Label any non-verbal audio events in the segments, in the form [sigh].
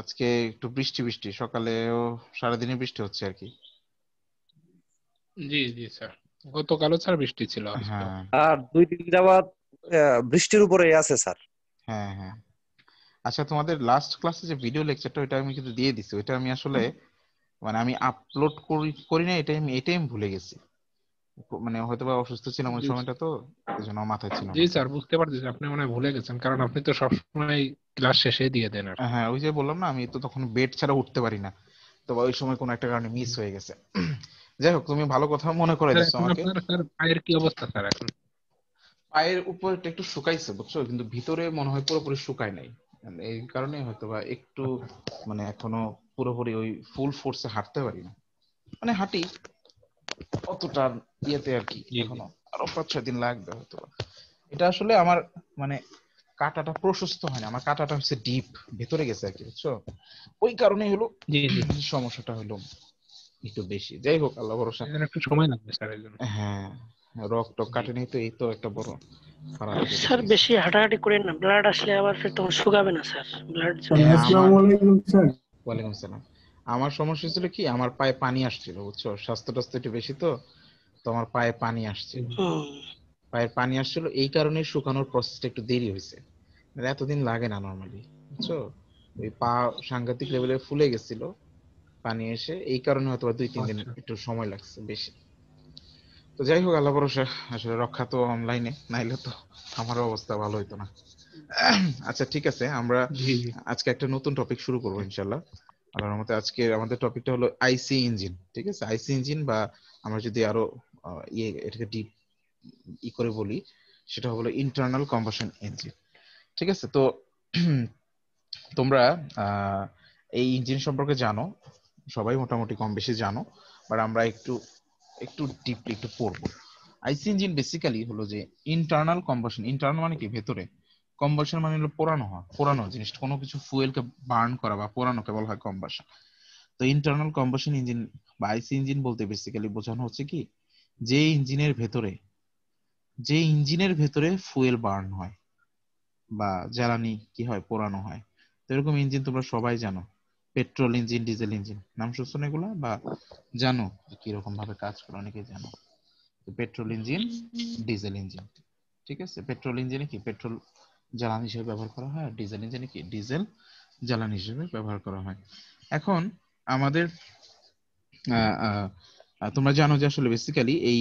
আজকে একটু বৃষ্টি বৃষ্টি ও সারাদিনই বৃষ্টি হচ্ছে আর কি জি জি স্যার গতকালও স্যার বৃষ্টি ছিল হ্যাঁ। আর দুই দিন যাবত বৃষ্টির উপরে আছে স্যার হ্যাঁ হ্যাঁ আচ্ছা তোমাদের লাস্ট ক্লাসে যে ভিডিও লেকচারটা ওইটা আমি কিন্তু দিয়ে দিছি ওইটা আমি আসলে মানে আমি আপলোড করি না এটাই আমি এটাই ভুলে গেছি মানে হয়তো বা অসুস্থ ছিলাম ওই সময়টা তো এজন্য মাথায় ছিল জি স্যার বুঝতে পারতেছি আপনি মনে ভুলে গেছেন কারণ আপনি তো সবসময় ক্লাস শেষে দিয়ে দেন আর হ্যাঁ ওই যে বললাম না আমি তো তখন বেড ছাড়া উঠতে পারি না তো ওই সময় কোন একটা কারণে মিস হয়ে গেছে [clears throat] যাই হোক তুমি ভালো কথা মনে করে দিচ্ছ আমাকে স্যার পায়ের কি অবস্থা স্যার এখন পায়ের উপরটা একটু শুকাইছে বুঝছো কিন্তু ভিতরে মনে হয় পুরোপুরি শুকায় নাই এই কারণে হয়তো বা একটু মানে এখনো পুরোপুরি ওই ফুল ফোর্সে হাঁটতে পারি না মানে হাঁটি অতটা ইয়েতে আর কি এখনো আরো পাঁচ ছয় দিন লাগবে হয়তো এটা আসলে আমার মানে কাটাটা প্রশস্ত হয় না আমার কাটাটা হচ্ছে ডিপ ভেতরে গেছে আর কি বুঝছো ওই কারণে হলো সমস্যাটা হলো একটু বেশি যাই হোক আল্লাহ ভরসা একটু সময় লাগবে স্যার হ্যাঁ রক টক কাটেনি তো এই তো একটা বড় স্যার বেশি হাঁটাহাঁটি করেন না ব্লাড আসলে আবার ফের তখন শুকাবে না স্যার ব্লাড হ্যাঁ, আসসালামু আলাইকুম স্যার ওয়ালাইকুম আসসালাম আমার সমস্যা ছিল কি আমার পায়ে পানি আসছিল বুঝছো স্বাস্থ্য টাস্থ্য একটু বেশি তো তো আমার পায়ে পানি আসছিল পায়ের পানি আসছিল এই কারণে শুকানোর প্রসেসটা একটু দেরি হয়েছে মানে এতদিন লাগে না নর্মালি বুঝছো ওই পা সাংঘাতিক লেভেলে ফুলে গেছিল পানি এসে এই কারণে হয়তো দুই তিন দিন আচ্ছা। একটু সময় লাগছে বেশি তো যাই হোক আল্লাহ ভরসা আসলে রক্ষা তো অনলাইনে নাইলে তো আমারও অবস্থা ভালো হইতো না আচ্ছা ঠিক আছে আমরা আজকে একটা নতুন টপিক শুরু করবো ইনশাল্লাহ আল্লাহর রহমতে আজকে আমাদের টপিকটা হলো আইসি ইঞ্জিন ঠিক আছে আইসি ইঞ্জিন বা আমরা যদি আরো ইয়ে এটাকে ডিপ ই করে বলি সেটা হলো ইন্টারনাল কম্বাসন ইঞ্জিন ঠিক আছে তো [clears throat] তোমরা এই ইঞ্জিন সম্পর্কে জানো সবাই মোটামুটি কম বেশি জানো বাট আমরা একটু একটু ডিপলি একটু পড়বো আইসি ইঞ্জিন বেসিক্যালি হলো যে ইন্টারনাল কম্বাসন ইন্টারনাল মানে কি ভেতরে কম্বাসন মানে হলো পোড়ানো হওয়া পোড়ানো জিনিস কোনো কিছু ফুয়েলকে বার্ন করা বা পোড়ানোকে বলা হয় কম্বাসন তো ইন্টারনাল কম্বাসন ইঞ্জিন বা আইসি ইঞ্জিন বলতে বেসিক্যালি বোঝানো হচ্ছে কি যে ইঞ্জিনের ভেতরে যে ইঞ্জিনের ভেতরে ফুয়েল বার্ন হয় বা জ্বালানি কি হয় পোড়ানো হয় তো এরকম ইঞ্জিন তোমরা সবাই জানো পেট্রোল ইঞ্জিন ডিজেল ইঞ্জিন নাম শুনছো এগুলা বা জানো কিরকম ভাবে কাজ করে অনেকে জানো পেট্রোল ইঞ্জিন ডিজেল ইঞ্জিন ঠিক আছে পেট্রোল ইঞ্জিনে কি পেট্রোল জ্বালানি হিসেবে ব্যবহার করা হয় আর ডিজেল ইঞ্জিন কি ডিজেল জ্বালানি হিসেবে ব্যবহার করা হয় এখন আমাদের তোমরা জানো যে আসলে বেসিক্যালি এই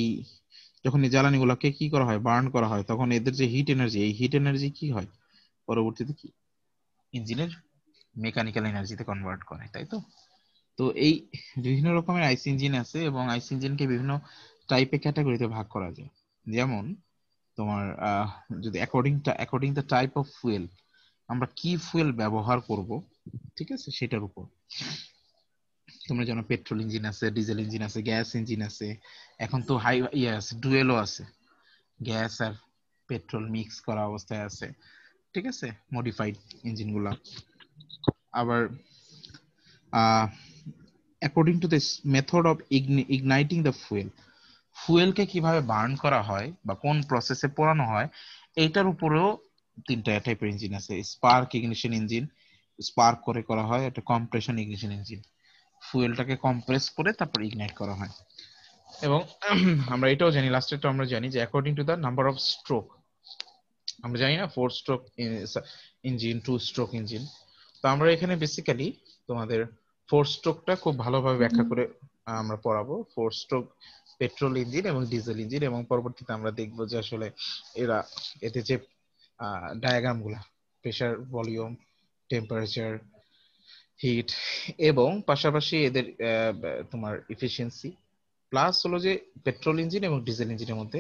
যখন এই জ্বালানিগুলোকে কি করা হয় বার্ন করা হয় তখন এদের যে হিট এনার্জি এই হিট এনার্জি কি হয় পরবর্তীতে কি ইঞ্জিনের মেকানিক্যাল এনার্জিতে কনভার্ট করে তাই তো তো এই বিভিন্ন রকমের আইসি ইঞ্জিন আছে এবং আইসি ইঞ্জিনকে বিভিন্ন টাইপে ক্যাটাগরিতে ভাগ করা যায় যেমন তোমার যদি according according the type of fuel আমরা কি ফুয়েল ব্যবহার করব ঠিক আছে সেটার উপর তোমরা জানো পেট্রোল ইঞ্জিন আছে ডিজেল ইঞ্জিন আছে গ্যাস ইঞ্জিন আছে এখন তো হাই ইয়ে আছে ডুয়েলও আছে গ্যাস আর পেট্রোল মিক্স করা অবস্থায় আছে ঠিক আছে মডিফাইড ইঞ্জিনগুলো আবার according to this method of igniting the fuel ফুয়েলকে কিভাবে বার্ন করা হয় বা কোন প্রসেসে পোড়ানো হয় এইটার উপরেও তিনটা টাইপের ইঞ্জিন আছে স্পার্ক ইগনিশন ইঞ্জিন স্পার্ক করে করা হয় একটা কম্প্রেশন ইগনিশন ইঞ্জিন ফুয়েলটাকে কম্প্রেস করে তারপর ইগনাইট করা হয় এবং [clears throat] আমরা এটাও জানি লাস্টে তো আমরা জানি যে according to the number of stroke আমরা জানি না four stroke engine two stroke engine তো আমরা এখানে বেসিক্যালি তোমাদের ফোর স্ট্রোকটা খুব ভালোভাবে ব্যাখ্যা করে আমরা পড়াবো ফোর স্ট্রোক পেট্রোল ইঞ্জিন এবং ডিজেল ইঞ্জিন এবং পরবর্তীতে আমরা দেখব যে আসলে এরা এতে যে ডায়াগ্রাম গুলা প্রেশার ভলিউম টেম্পারেচার হিট এবং পাশাপাশি এদের তোমার ইফিসিয়েন্সি প্লাস হলো যে পেট্রোল ইঞ্জিন এবং ডিজেল ইঞ্জিনের মধ্যে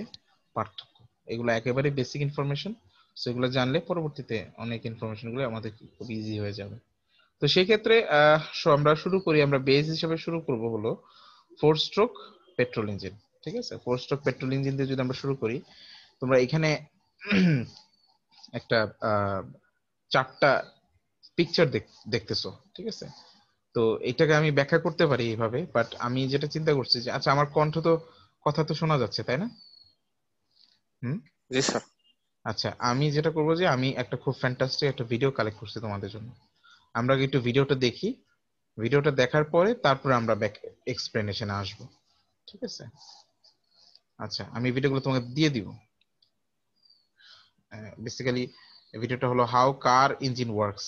পার্থক্য এগুলো একেবারে বেসিক ইনফরমেশন সো এগুলো জানলে পরবর্তীতে অনেক ইনফরমেশন গুলো আমাদের খুব ইজি হয়ে যাবে তো সেই ক্ষেত্রে আমরা শুরু করি আমরা বেস হিসেবে শুরু করব হলো ফোর স্ট্রোক পেট্রোল ইঞ্জিন ঠিক আছে ফোর স্ট্রোক পেট্রোল ইঞ্জিন দিয়ে যদি আমরা শুরু করি তোমরা এখানে [clears throat] একটা চারটা পিকচার দেখতেছো ঠিক আছে তো এটাকে আমি ব্যাখ্যা করতে পারি এইভাবে বাট আমি যেটা চিন্তা করছি যে আচ্ছা আমার কণ্ঠ তো কথা তো শোনা যাচ্ছে তাই না হুম স্যার আচ্ছা আমি যেটা করবো যে আমি একটা খুব ফ্যান্টাস্টিক একটা ভিডিও কালেক্ট করছি তোমাদের জন্য আমরা একটু ভিডিওটা দেখি ভিডিওটা দেখার পরে তারপর আমরা ব্যাক এক্সপ্লেনেশনে আসবো ঠিক আছে আচ্ছা আমি ভিডিওগুলো তোমাকে দিয়ে দিব বেসিক্যালি ভিডিওটা হলো how car engine works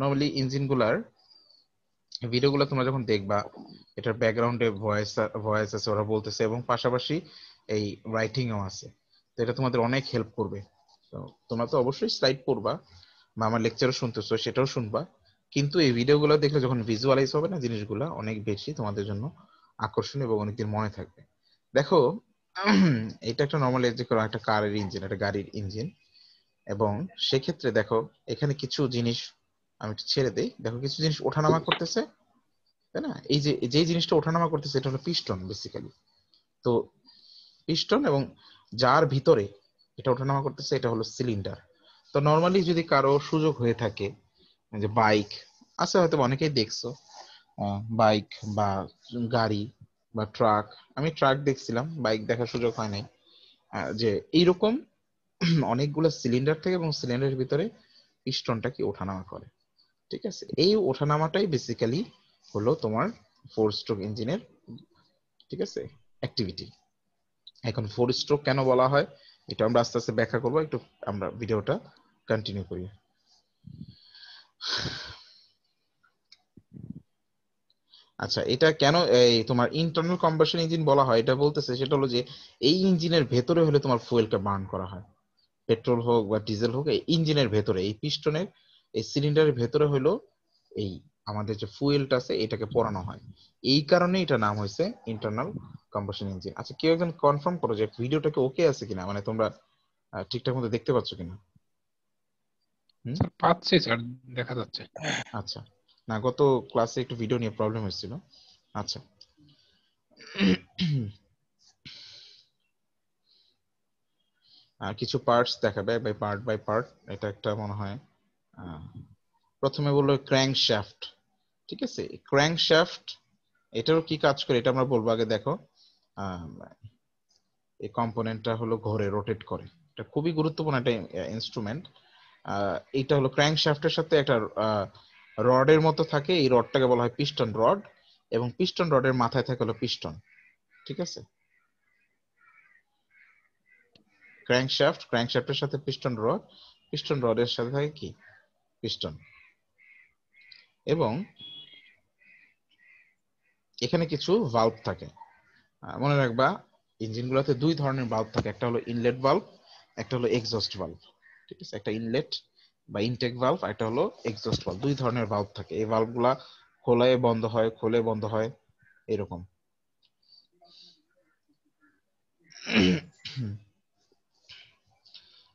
normally ইঞ্জিনগুলার ভিডিওগুলো তোমরা যখন দেখবা এটার ব্যাকগ্রাউন্ডে ভয়েস ভয়েস আছে ওরা বলতেছে এবং পাশাপাশি এই রাইটিংও আছে তো এটা তোমাদের অনেক হেল্প করবে তো তোমরা তো অবশ্যই স্লাইড পড়বা বা আমার লেকচারও শুনতেছো সেটাও শুনবা কিন্তু এই ভিডিওগুলো দেখলে যখন ভিজুয়ালাইজ হবে না জিনিসগুলো অনেক বেশি তোমাদের জন্য আকর্ষণীয় এবং অনেকদিন মনে থাকবে দেখো এটা একটা নর্মাল যে কোনো একটা কারের ইঞ্জিন একটা গাড়ির ইঞ্জিন এবং সেক্ষেত্রে দেখো এখানে কিছু জিনিস আমি একটু ছেড়ে দিই দেখো কিছু জিনিস ওঠানামা করতেছে তাই না এই যে যে জিনিসটা ওঠানামা করতেছে এটা হলো পিস্টন বেসিক্যালি তো পিস্টন এবং যার ভিতরে এটা ওঠানামা করতেছে এটা হলো সিলিন্ডার তো নর্মালি যদি কারো সুযোগ হয়ে থাকে যে বাইক আছে হয়তো অনেকেই দেখছো বাইক বা গাড়ি বা ট্রাক আমি ট্রাক দেখছিলাম বাইক দেখার সুযোগ হয় নাই যে এইরকম [clears throat] অনেকগুলো সিলিন্ডার থেকে এবং সিলিন্ডারের ভিতরে পিস্টনটা কি ওঠানামা করে ঠিক আছে এই ওঠানামাটাই বেসিক্যালি হলো তোমার ফোর স্ট্রোক ইঞ্জিনের ঠিক আছে অ্যাক্টিভিটি এখন ফোর স্ট্রোক কেন বলা হয় এটা আমরা আস্তে আস্তে ব্যাখ্যা করবো একটু আমরা ভিডিওটা কন্টিনিউ করি আচ্ছা এটা কেন এই তোমার ইন্টারনাল কম্বাসন ইঞ্জিন বলা হয় এটা বলতেছে সেটা হলো যে এই ইঞ্জিনের ভেতরে হলে তোমার ফুয়েলটা বার্ন করা হয় পেট্রোল হোক বা ডিজেল হোক এই ইঞ্জিনের ভেতরে এই পিস্টনের এই সিলিন্ডারের ভেতরে হলো এই আমাদের যে ফুয়েলটা আছে এটাকে পোড়ানো হয় এই কারণে এটা নাম হয়েছে ইন্টারনাল কম্বাসন ইঞ্জিন আচ্ছা কেউ একজন কনফার্ম করো যে ভিডিওটাকে ওকে আছে কিনা মানে তোমরা ঠিকঠাক মতো দেখতে পাচ্ছ কিনা পাচ্ছি স্যার দেখা যাচ্ছে আচ্ছা না গত ক্লাসে একটু ভিডিও নিয়ে প্রবলেম হয়েছিল আচ্ছা আর কিছু পার্টস দেখাবে বাই পার্ট বাই পার্ট এটা একটা মনে হয় প্রথমে বললো শ্যাফট ঠিক আছে শ্যাফট এটারও কি কাজ করে এটা আমরা বলবো আগে দেখো এই কম্পোনেন্টটা হলো ঘরে রোটেট করে এটা খুবই গুরুত্বপূর্ণ একটা ইনস্ট্রুমেন্ট এইটা হলো শ্যাফটের সাথে একটা রডের মতো থাকে এই রডটাকে বলা হয় পিস্টন রড এবং পিস্টন রডের মাথায় থাকে হলো পিস্টন ঠিক আছে ক্র্যাঙ্কশ্যাফট ক্র্যাঙ্কশ্যাফটের সাথে পিস্টন রড পিস্টন রডের সাথে থাকে কি পিস্টন এবং এখানে কিছু ভাল্ব থাকে মনে রাখবা ইঞ্জিনগুলোতে দুই ধরনের ভাল্ব থাকে একটা হলো ইনলেট ভাল্ব একটা হলো এক্সস্ট ভাল্ব ঠিক আছে একটা ইনলেট বা ইনটেক ভাল্ভ একটা হলো এক্সস্ট ভাল্ভ দুই ধরনের ভাল্ভ থাকে এই গুলা খোলায় বন্ধ হয় খোলে বন্ধ হয় এরকম [clears throat]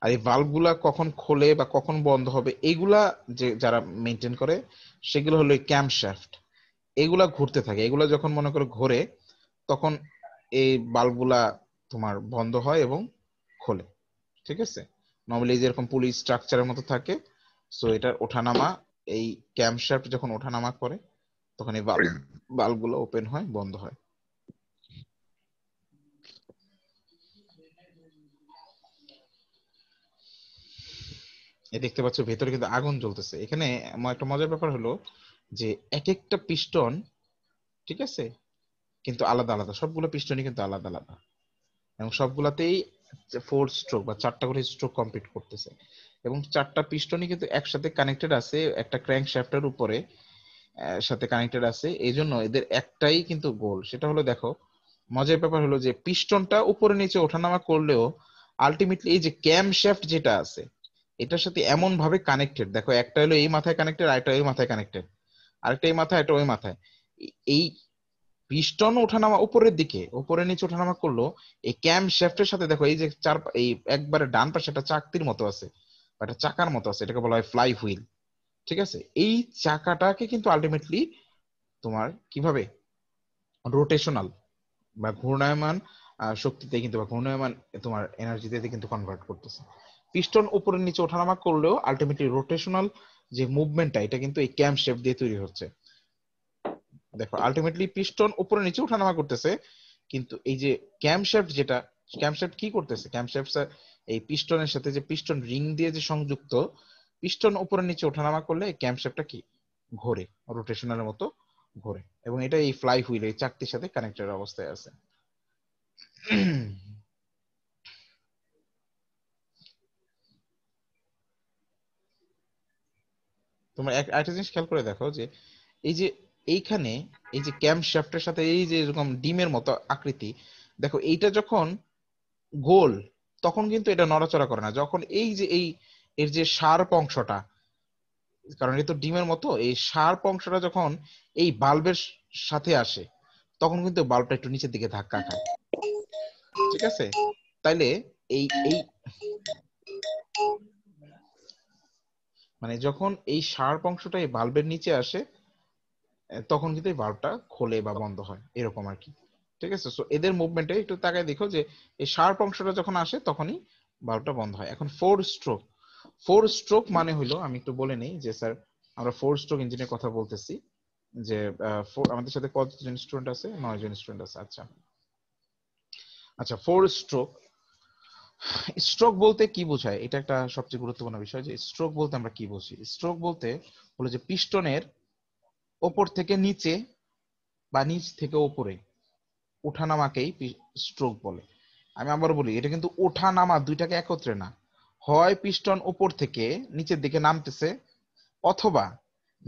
আর এই গুলা কখন খোলে বা কখন বন্ধ হবে এইগুলা যে যারা মেনটেন করে সেগুলো হলো ক্যাম্পশ্যাফট এগুলা ঘুরতে থাকে এগুলা যখন মনে করে ঘোরে তখন এই বাল্বগুলা তোমার বন্ধ হয় এবং খোলে ঠিক আছে নর্মালি যেরকম পুলিশ স্ট্রাকচারের মতো থাকে সো এটার ওঠানামা এই ক্যামশাফট যখন ওঠানামা করে তখন এই বাল্ব গুলো ওপেন হয় বন্ধ হয় দেখতে পাচ্ছ ভেতরে কিন্তু আগুন জ্বলতেছে এখানে একটা মজার ব্যাপার হলো যে এক একটা পিস্টন ঠিক আছে কিন্তু আলাদা আলাদা সবগুলো পিস্টনই কিন্তু আলাদা আলাদা এবং সবগুলাতেই যে ফোর স্ট্রোক বা চারটা করে স্ট্রোক কমপ্লিট করতেছে এবং চারটা পিস্টনই কিন্তু একসাথে কানেক্টেড আছে একটা ক্র্যাঙ্ক শ্যাফটের উপরে সাথে কানেক্টেড আছে এই জন্য এদের একটাই কিন্তু গোল সেটা হলো দেখো মজার ব্যাপার হলো যে পিস্টনটা উপরে নিচে ওঠানামা করলেও আলটিমেটলি এই যে ক্যাম শ্যাফট যেটা আছে এটার সাথে এমন ভাবে কানেক্টেড দেখো একটা হলো এই মাথায় কানেক্টেড আরেকটা ওই মাথায় কানেক্টেড আরেকটা এই মাথায় একটা ওই মাথায় এই পিস্টন ওঠানামা উপরের দিকে উপরে নিচে ওঠানামা করলো এই ক্যাম শেফটের সাথে দেখো এই যে চার এই একবারে ডান পাশে একটা চাকতির মতো আছে একটা চাকার মতো আছে এটাকে বলা হয় ফ্লাই হুইল ঠিক আছে এই চাকাটাকে কিন্তু আলটিমেটলি তোমার কিভাবে রোটেশনাল বা ঘূর্ণায়মান শক্তিতে কিন্তু বা ঘূর্ণায়মান তোমার এনার্জিতে কিন্তু কনভার্ট করতেছে পিস্টন উপরের নিচে ওঠানামা করলেও আলটিমেটলি রোটেশনাল যে মুভমেন্টটা এটা কিন্তু এই ক্যাম্প শেপ দিয়ে তৈরি হচ্ছে দেখো আলটিমেটলি পিস্টন উপরে নিচে ওঠানামা করতেছে কিন্তু এই যে ক্যামশ্যাফট যেটা ক্যামশ্যাফট কি করতেছে ক্যামশ্যাফট এই পিস্টনের সাথে যে পিস্টন রিং দিয়ে যে সংযুক্ত পিস্টন উপরে নিচে ওঠানামা করলে ক্যামশ্যাফটটা কি ঘোরে রোটেশনালের মতো ঘোরে এবং এটা এই ফ্লাই হুইল এই চাকতির সাথে কানেক্টেড অবস্থায় আছে তোমরা একটা জিনিস খেয়াল করে দেখো যে এই যে এইখানে এই যে ক্যাম্প শ্যাফটের সাথে এই যে এরকম ডিমের মতো আকৃতি দেখো এইটা যখন গোল তখন কিন্তু এটা নড়াচড়া করে না যখন এই যে এই এর যে শার্প অংশটা কারণ এটা তো ডিমের মতো এই শার্প অংশটা যখন এই বাল্বের সাথে আসে তখন কিন্তু বাল্বটা একটু নিচের দিকে ধাক্কা খায় ঠিক আছে তাইলে এই এই মানে যখন এই শার্প অংশটা এই বাল্বের নিচে আসে তখন কিন্তু এই ভাল্বটা খোলে বা বন্ধ হয় এরকম আর কি ঠিক আছে সো এদের মুভমেন্টে একটু তাকায় দেখো যে এই শার্প অংশটা যখন আসে তখনই ভার্বটা বন্ধ হয় এখন ফোর স্ট্রোক ফোর স্ট্রোক মানে হলো আমি একটু বলে নেই যে স্যার আমরা ফোর স্ট্রোক ইঞ্জিনের কথা বলতেছি যে আমাদের সাথে কতজন স্টুডেন্ট আছে নয় জন স্টুডেন্ট আছে আচ্ছা আচ্ছা ফোর স্ট্রোক স্ট্রোক বলতে কি বোঝায় এটা একটা সবচেয়ে গুরুত্বপূর্ণ বিষয় যে স্ট্রোক বলতে আমরা কি বুঝি স্ট্রোক বলতে হলো যে পিস্টনের ওপর থেকে নিচে বা নিচ থেকে ওপরে ওঠানামাকেই স্ট্রোক বলে আমি আবার বলি এটা কিন্তু ওঠা নামা দুইটাকে একত্রে না হয় পিস্টন ওপর থেকে নিচের দিকে নামতেছে অথবা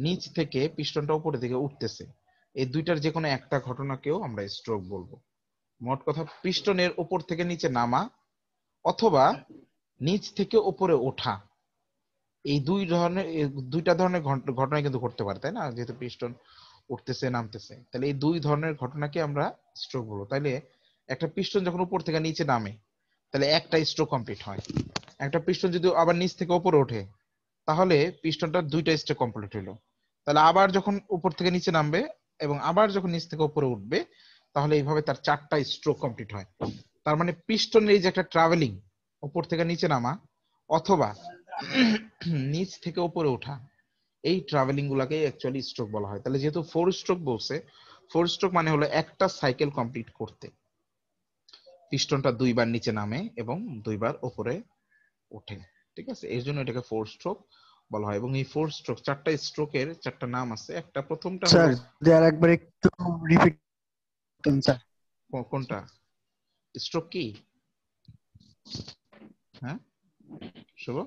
নিচ থেকে পিস্টনটা উপরে দিকে উঠতেছে এই দুইটার যে কোনো একটা ঘটনাকেও আমরা স্ট্রোক বলবো মোট কথা পিস্টনের ওপর থেকে নিচে নামা অথবা নিচ থেকে ওপরে ওঠা এই দুই ধরনের দুইটা ধরনের ঘটনা কিন্তু ঘটতে পারে তাই না যেহেতু পিস্টন উঠতেছে নামতেছে তাহলে এই দুই ধরনের ঘটনাকে আমরা স্ট্রোক বলবো তাইলে একটা পিস্টন যখন উপর থেকে নিচে নামে তাহলে একটা স্ট্রোক কমপ্লিট হয় একটা পিস্টন যদি আবার নিচ থেকে উপরে ওঠে তাহলে পিস্টনটা দুইটা স্ট্রোক কমপ্লিট হলো তাহলে আবার যখন উপর থেকে নিচে নামবে এবং আবার যখন নিচ থেকে উপরে উঠবে তাহলে এইভাবে তার চারটা স্ট্রোক কমপ্লিট হয় তার মানে পিস্টনের এই যে একটা ট্রাভেলিং উপর থেকে নিচে নামা অথবা নিচ থেকে উপরে ওঠা এই ট্রাভেলিং গুলাকে অ্যাকচুয়ালি স্ট্রোক বলা হয় তাহলে যেহেতু ফোর স্ট্রোক বলছে ফোর স্ট্রোক মানে হলো একটা সাইকেল কমপ্লিট করতে পিস্টনটা দুইবার নিচে নামে এবং দুইবার ওপরে ওঠে ঠিক আছে এর জন্য এটাকে ফোর স্ট্রোক বলা হয় এবং এই ফোর স্ট্রোক চারটা স্ট্রোকের চারটা নাম আছে একটা প্রথমটা স্যার আর একবার একটু রিপিট করুন স্যার কোনটা স্ট্রোক কি হ্যাঁ শুভ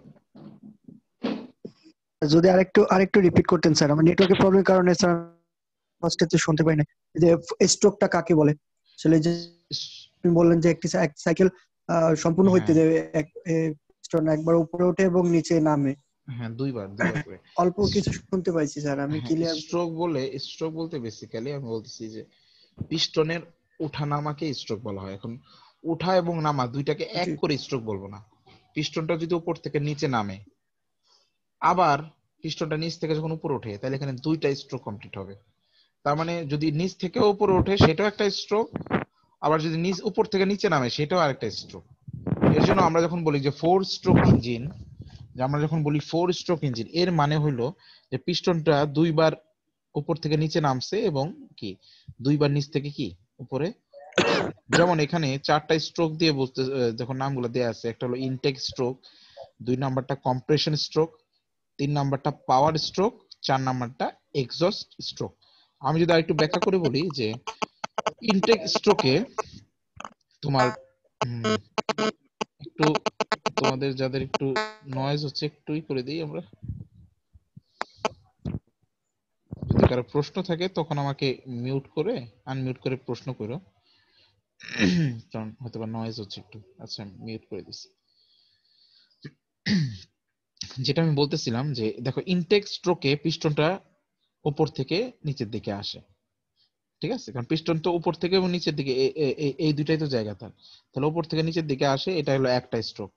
যদি আরেকটু আরেকটু রিপিট করতেন স্যার আমার নেটওয়ার্কের প্রবলেমের কারণে স্যার ফার্স্টে তো শুনতে পাই না যে স্ট্রোকটা কাকে বলে আসলে যে বললেন যে একটি সাইকেল সম্পূর্ণ হইতে হ্যাঁ। যে একবার উপরে ওঠে এবং নিচে নামে হ্যাঁ দুইবার দুইবার [laughs] অল্প কিছু শুনতে পাইছি স্যার আমি ক্লিয়ার স্ট্রোক বলে স্ট্রোক বলতে বেসিক্যালি আমি বলতেছি যে পিস্টনের ওঠা নামাকে স্ট্রোক বলা হয় এখন ওঠা এবং নামা দুইটাকে এক করে স্ট্রোক বলবো না পিস্টনটা যদি উপর থেকে নিচে নামে আবার পিস্টনটা নিচ থেকে যখন উপরে ওঠে তাহলে এখানে দুইটা স্ট্রোক কমপ্লিট হবে তার মানে যদি নিচ থেকে উপরে ওঠে সেটাও একটা স্ট্রোক আবার যদি নিচ উপর থেকে নিচে নামে সেটাও আরেকটা স্ট্রোক এর জন্য আমরা যখন বলি যে ফোর স্ট্রোক ইঞ্জিন যে আমরা যখন বলি ফোর স্ট্রোক ইঞ্জিন এর মানে হলো যে পিস্টনটা দুইবার উপর থেকে নিচে নামছে এবং কি দুইবার নিচ থেকে কি উপরে যেমন এখানে চারটা স্ট্রোক দিয়ে বুঝতে যখন নামগুলো দেয়া আছে একটা হলো ইনটেক স্ট্রোক দুই নাম্বারটা কম্প্রেশন স্ট্রোক তিন নাম্বারটা পাওয়ার স্ট্রোক চার নাম্বারটা এক্সস্ট স্ট্রোক আমি যদি আরেকটু ব্যাখ্যা করে বলি যে ইনটেক স্ট্রোকে তোমার একটু তোমাদের যাদের একটু নয়েজ হচ্ছে একটুই করে দিই আমরা যদি কারো প্রশ্ন থাকে তখন আমাকে মিউট করে আনমিউট করে প্রশ্ন করো [clears throat] কারণ হয়তো বা নয়েজ হচ্ছে একটু আচ্ছা মিউট করে দিচ্ছি [clears throat] যেটা আমি বলতেছিলাম যে দেখো ইনটেক স্ট্রোকে পিস্টনটা উপর থেকে নিচের দিকে আসে ঠিক আছে কারণ পিস্টন তো উপর থেকে এবং নিচের দিকে এই দুটাই তো জায়গা তার তাহলে উপর থেকে নিচের দিকে আসে এটা হলো একটা স্ট্রোক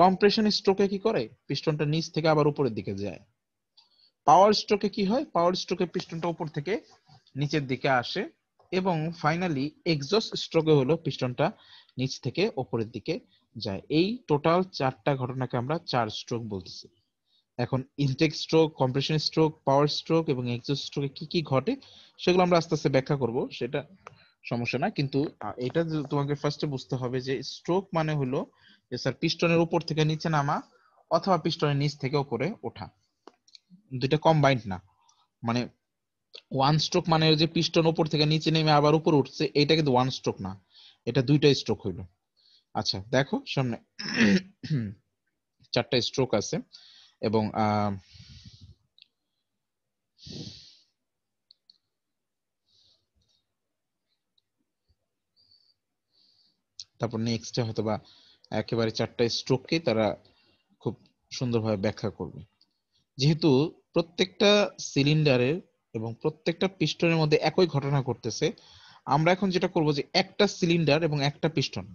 কম্প্রেশন স্ট্রোকে কি করে পিস্টনটা নিচ থেকে আবার উপরের দিকে যায় পাওয়ার স্ট্রোকে কি হয় পাওয়ার স্ট্রোকে পিস্টনটা উপর থেকে নিচের দিকে আসে এবং ফাইনালি এক্সস্ট স্ট্রোকে হলো পিস্টনটা নিচ থেকে ওপরের দিকে যায় এই টোটাল চারটা ঘটনাকে আমরা চার স্ট্রোক বলতেছি এখন intake stroke compression stroke power stroke এবং এক্সস্ট স্ট্রোকে কি কি ঘটে সেগুলো আমরা আস্তে আস্তে ব্যাখ্যা করব সেটা সমস্যা না কিন্তু এটা তোমাকে ফার্স্টে বুঝতে হবে যে স্ট্রোক মানে হলো যে স্যার পিস্টনের উপর থেকে নিচে নামা অথবা পিস্টনের নিচ থেকে ওপরে ওঠা দুইটা কম্বাইন্ড না মানে ওয়ান স্ট্রোক মানে যে পিস্টন উপর থেকে নিচে নেমে আবার উপর উঠছে এটা কিন্তু ওয়ান স্ট্রোক না এটা দুইটা স্ট্রোক হইল আচ্ছা দেখো সামনে চারটা স্ট্রোক আছে এবং তারপর নেক্সট হয়তো বা একেবারে চারটা স্ট্রোককে তারা খুব সুন্দরভাবে ব্যাখ্যা করবে যেহেতু প্রত্যেকটা সিলিন্ডারের এবং প্রত্যেকটা পিস্টনের মধ্যে একই ঘটনা ঘটতেছে আমরা এখন যেটা করব যে একটা সিলিন্ডার এবং একটা পিস্টন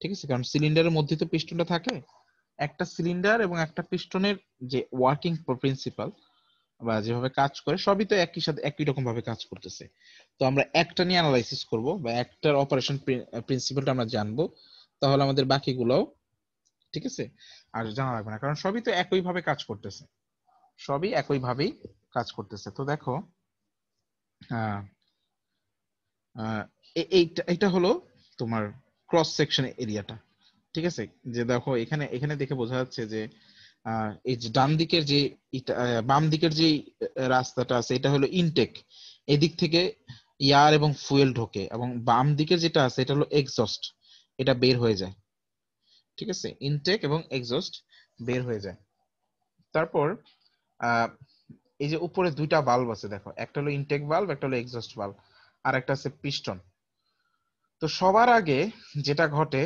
ঠিক আছে কারণ সিলিন্ডারের মধ্যে তো পিস্টনটা থাকে একটা সিলিন্ডার এবং একটা পিস্টনের যে ওয়ার্কিং প্রিন্সিপাল বা যেভাবে কাজ করে সবই তো একই সাথে একই রকম ভাবে কাজ করতেছে তো আমরা একটা নিয়ে অ্যানালাইসিস করব বা একটার অপারেশন প্রিন্সিপালটা আমরা জানবো তাহলে আমাদের বাকিগুলোও ঠিক আছে আর জানা লাগবে না কারণ সবই তো একইভাবে কাজ করতেছে সবই একইভাবেই কাজ করতেছে তো দেখো হ্যাঁ। এইটা এটা হলো তোমার ক্রস সেকশন এরিয়াটা ঠিক আছে যে দেখো এখানে এখানে দেখে বোঝা যাচ্ছে যে এই যে ডান দিকের যে বাম দিকের যে রাস্তাটা আছে এটা হলো ইনটেক এদিক থেকে ইয়ার এবং ফুয়েল ঢোকে এবং বাম দিকের যেটা আছে এটা হলো এক্সস্ট এটা বের হয়ে যায় ঠিক আছে ইনটেক এবং এক্সস্ট বের হয়ে যায় তারপর আহ এই যে উপরে দুইটা বাল্ব আছে দেখো একটা হলো ইনটেক বাল্ব একটা হলো এক্সস্ট বাল্ব আর একটা আছে পিস্টন তো সবার আগে যেটা ঘটে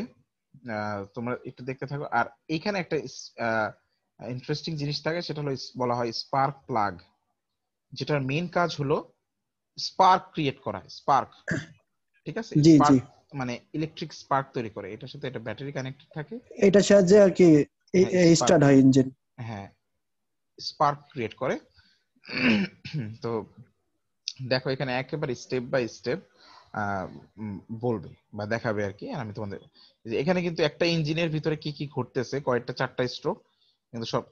তোমরা একটু দেখতে থাকো আর এখানে একটা ইন্টারেস্টিং জিনিস থাকে সেটা হলো বলা হয় স্পার্ক প্লাগ যেটার মেইন কাজ হলো স্পার্ক ক্রিয়েট করা স্পার্ক ঠিক আছে মানে ইলেকট্রিক স্পার্ক তৈরি করে এটার সাথে একটা ব্যাটারি কানেক্টেড থাকে এটা সাহায্যে আর কি স্টার্ট হ্যাঁ, হয় ইঞ্জিন হ্যাঁ স্পার্ক ক্রিয়েট করে [clears throat] তো দেখো এখানে একেবারে স্টেপ বাই স্টেপ বলবে বা দেখাবে আর কি আমি তোমাদের এখানে কিন্তু একটা ইঞ্জিনের ভিতরে কি কি ঘটতেছে কয়েকটা চারটা স্ট্রোক কিন্তু সব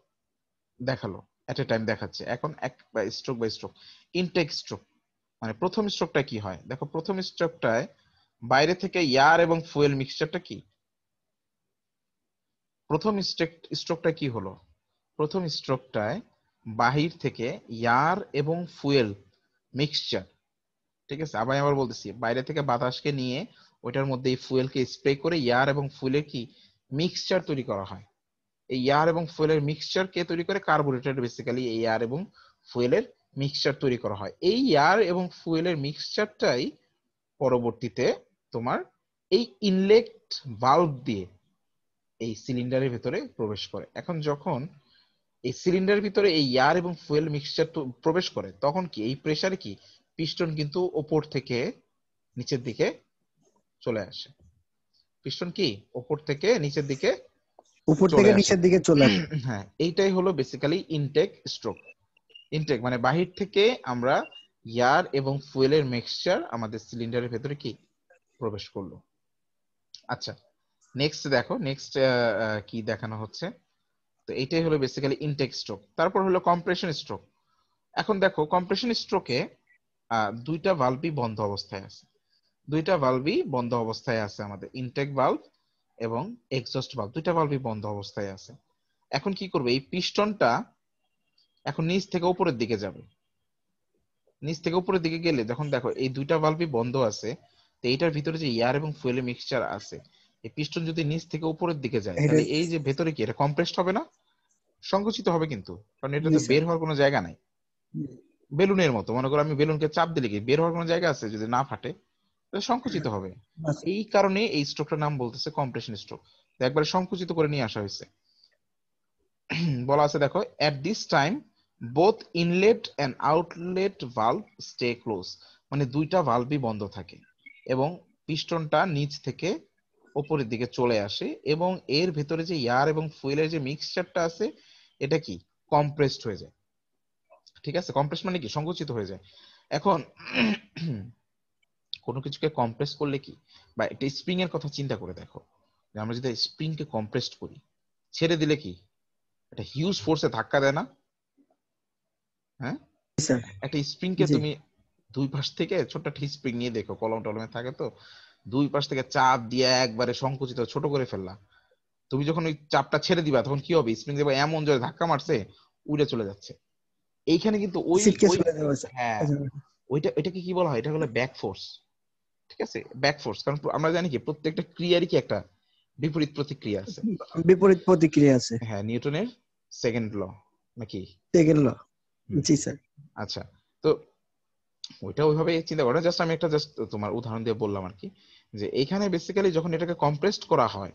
দেখালো এট এ টাইম দেখাচ্ছে এখন এক বা stroke by stroke intake stroke মানে প্রথম স্ট্রোকটা কি হয় দেখো প্রথম স্ট্রোকটায় বাইরে থেকে ইয়ার এবং ফুয়েল মিক্সচারটা কি প্রথম স্ট্রোকটা কি হলো প্রথম স্ট্রোকটায় বাহির থেকে এয়ার এবং ফুয়েল মিক্সচার ঠিক আছে আবার আবার বলতেছি বাইরে থেকে বাতাসকে নিয়ে ওইটার মধ্যে এই ফুয়েলকে স্প্রে করে এয়ার এবং ফুয়েলের কি মিক্সচার তৈরি করা হয় এই এয়ার এবং ফুয়েলের মিক্সচার কে তৈরি করে কার্বোরেটর বেসিক্যালি ইয়ার এবং ফুয়েলের মিক্সচার তৈরি করা হয় এই এয়ার এবং ফুয়েলের মিক্সচারটাই পরবর্তীতে তোমার এই ইনলেট ভাল্ব দিয়ে এই সিলিন্ডারের ভেতরে প্রবেশ করে এখন যখন এই সিলিন্ডারের ভিতরে এই এয়ার এবং ফুয়েল মিক্সচার প্রবেশ করে তখন কি এই প্রেসারে কি পিস্টন কিন্তু ওপর থেকে নিচের দিকে চলে আসে পিস্টন কি ওপর থেকে নিচের দিকে উপর থেকে নিচের দিকে চলে আসে [clears throat] হ্যাঁ এইটাই হলো বেসিক্যালি ইনটেক স্ট্রোক ইনটেক মানে বাহির থেকে আমরা এয়ার এবং ফুয়েলের মিক্সচার আমাদের সিলিন্ডারের ভেতরে কি প্রবেশ করলো আচ্ছা নেক্সট দেখো নেক্সট কি দেখানো হচ্ছে তো এইটাই হলো বেসিক্যালি ইনটেক স্ট্রোক তারপর হলো কম্প্রেশন স্ট্রোক এখন দেখো কম্প্রেশন স্ট্রোকে দুইটা ভালভই বন্ধ অবস্থায় আছে দুইটা ভালভই বন্ধ অবস্থায় আছে আমাদের ইনটেক ভালভ এবং এক্সস্ট ভালভ দুইটা ভালভই বন্ধ অবস্থায় আছে এখন কি করবে এই পিস্টনটা এখন নিচ থেকে উপরের দিকে যাবে নিচ থেকে উপরের দিকে গেলে যখন দেখো এই দুইটা ভালভই বন্ধ আছে তো এইটার ভিতরে যে এয়ার এবং ফুয়েলের মিক্সচার আছে এই পিস্টন যদি নিচ থেকে উপরের দিকে যায় তাহলে এই যে ভেতরে কি এটা কম্প্রেসড হবে না সংকুচিত হবে কিন্তু কারণ এটা তো বের হওয়ার কোনো জায়গা নাই বেলুনের মতো মনে করো আমি বেলুনকে চাপ দিলে কি বের হওয়ার কোনো জায়গা আছে যদি না ফাটে তাহলে সংকুচিত হবে এই কারণে এই স্ট্রোকটার নাম বলতেছে কম্প্রেশন স্ট্রোক একবারে সংকুচিত করে নিয়ে আসা হয়েছে বলা আছে দেখো at this time both inlet and outlet valve stay close মানে দুইটা ভালভই বন্ধ থাকে এবং পিস্টনটা নিচ থেকে ওপরের দিকে চলে আসে এবং এর ভেতরে যে ইয়ার এবং ফুয়েলের যে মিক্সচারটা আছে এটা কি কম্প্রেসড হয়ে যায় ঠিক আছে কম্প্রেস মানে কি সংকুচিত হয়ে যায় এখন কোনো কিছুকে কম্প্রেস করলে কি বা একটা স্প্রিং এর কথা চিন্তা করে দেখো যে আমরা যদি স্প্রিং কে কম্প্রেসড করি ছেড়ে দিলে কি একটা হিউজ ফোর্সে ধাক্কা দেয় না হ্যাঁ একটা স্প্রিং কে তুমি দুই পাশ থেকে ছোট্ট একটা স্প্রিং নিয়ে দেখো কলম টলমে থাকে তো দুই পাশ থেকে চাপ দিয়ে একবারে সংকুচিত ছোট করে ফেললা তুমি যখন ওই চাপটা ছেড়ে দিবা তখন কি হবে স্প্রিং দেখবা এমন জোরে ধাক্কা মারছে উড়ে চলে যাচ্ছে এইখানে কিন্তু ওই হ্যাঁ আচ্ছা। ওইটা ওইটাকে কি বলা হয় এটা হলো ব্যাক ফোর্স ঠিক আছে ব্যাক ফোর্স কারণ আমরা জানি কি প্রত্যেকটা ক্রিয়ারই কি একটা বিপরীত প্রতিক্রিয়া আছে বিপরীত প্রতিক্রিয়া আছে হ্যাঁ নিউটনের সেকেন্ড ল নাকি সেকেন্ড ল জি স্যার আচ্ছা তো ওইটা ওইভাবে চিন্তা করা জাস্ট আমি একটা জাস্ট তোমার উদাহরণ দিয়ে বললাম আর কি যে এখানে বেসিক্যালি যখন এটাকে কম্প্রেসড করা হয়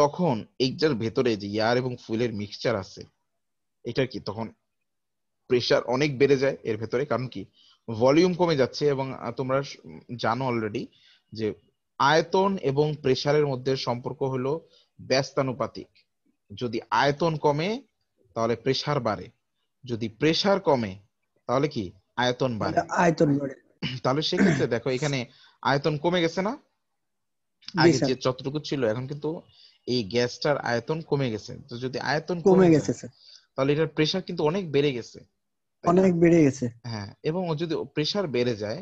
তখন এইটার ভেতরে যে এয়ার এবং ফুলের মিক্সচার আছে এটা কি তখন প্রেসার অনেক বেড়ে যায় এর ভেতরে কারণ কি ভলিউম কমে যাচ্ছে এবং তোমরা জানো অলরেডি যে আয়তন এবং প্রেসারের মধ্যে সম্পর্ক হলো ব্যস্তানুপাতিক যদি আয়তন কমে তাহলে প্রেসার বাড়ে যদি প্রেসার কমে তাহলে কি আয়তন বাড়ে আয়তন বাড়ে তাহলে সেক্ষেত্রে দেখো এখানে আয়তন কমে গেছে না আগে যে যতটুকু ছিল এখন কিন্তু এই গ্যাসটার আয়তন কমে গেছে তো যদি আয়তন কমে গেছে তাহলে এটার প্রেসার কিন্তু অনেক বেড়ে গেছে অনেক বেড়ে গেছে হ্যাঁ এবং যদি প্রেসার বেড়ে যায়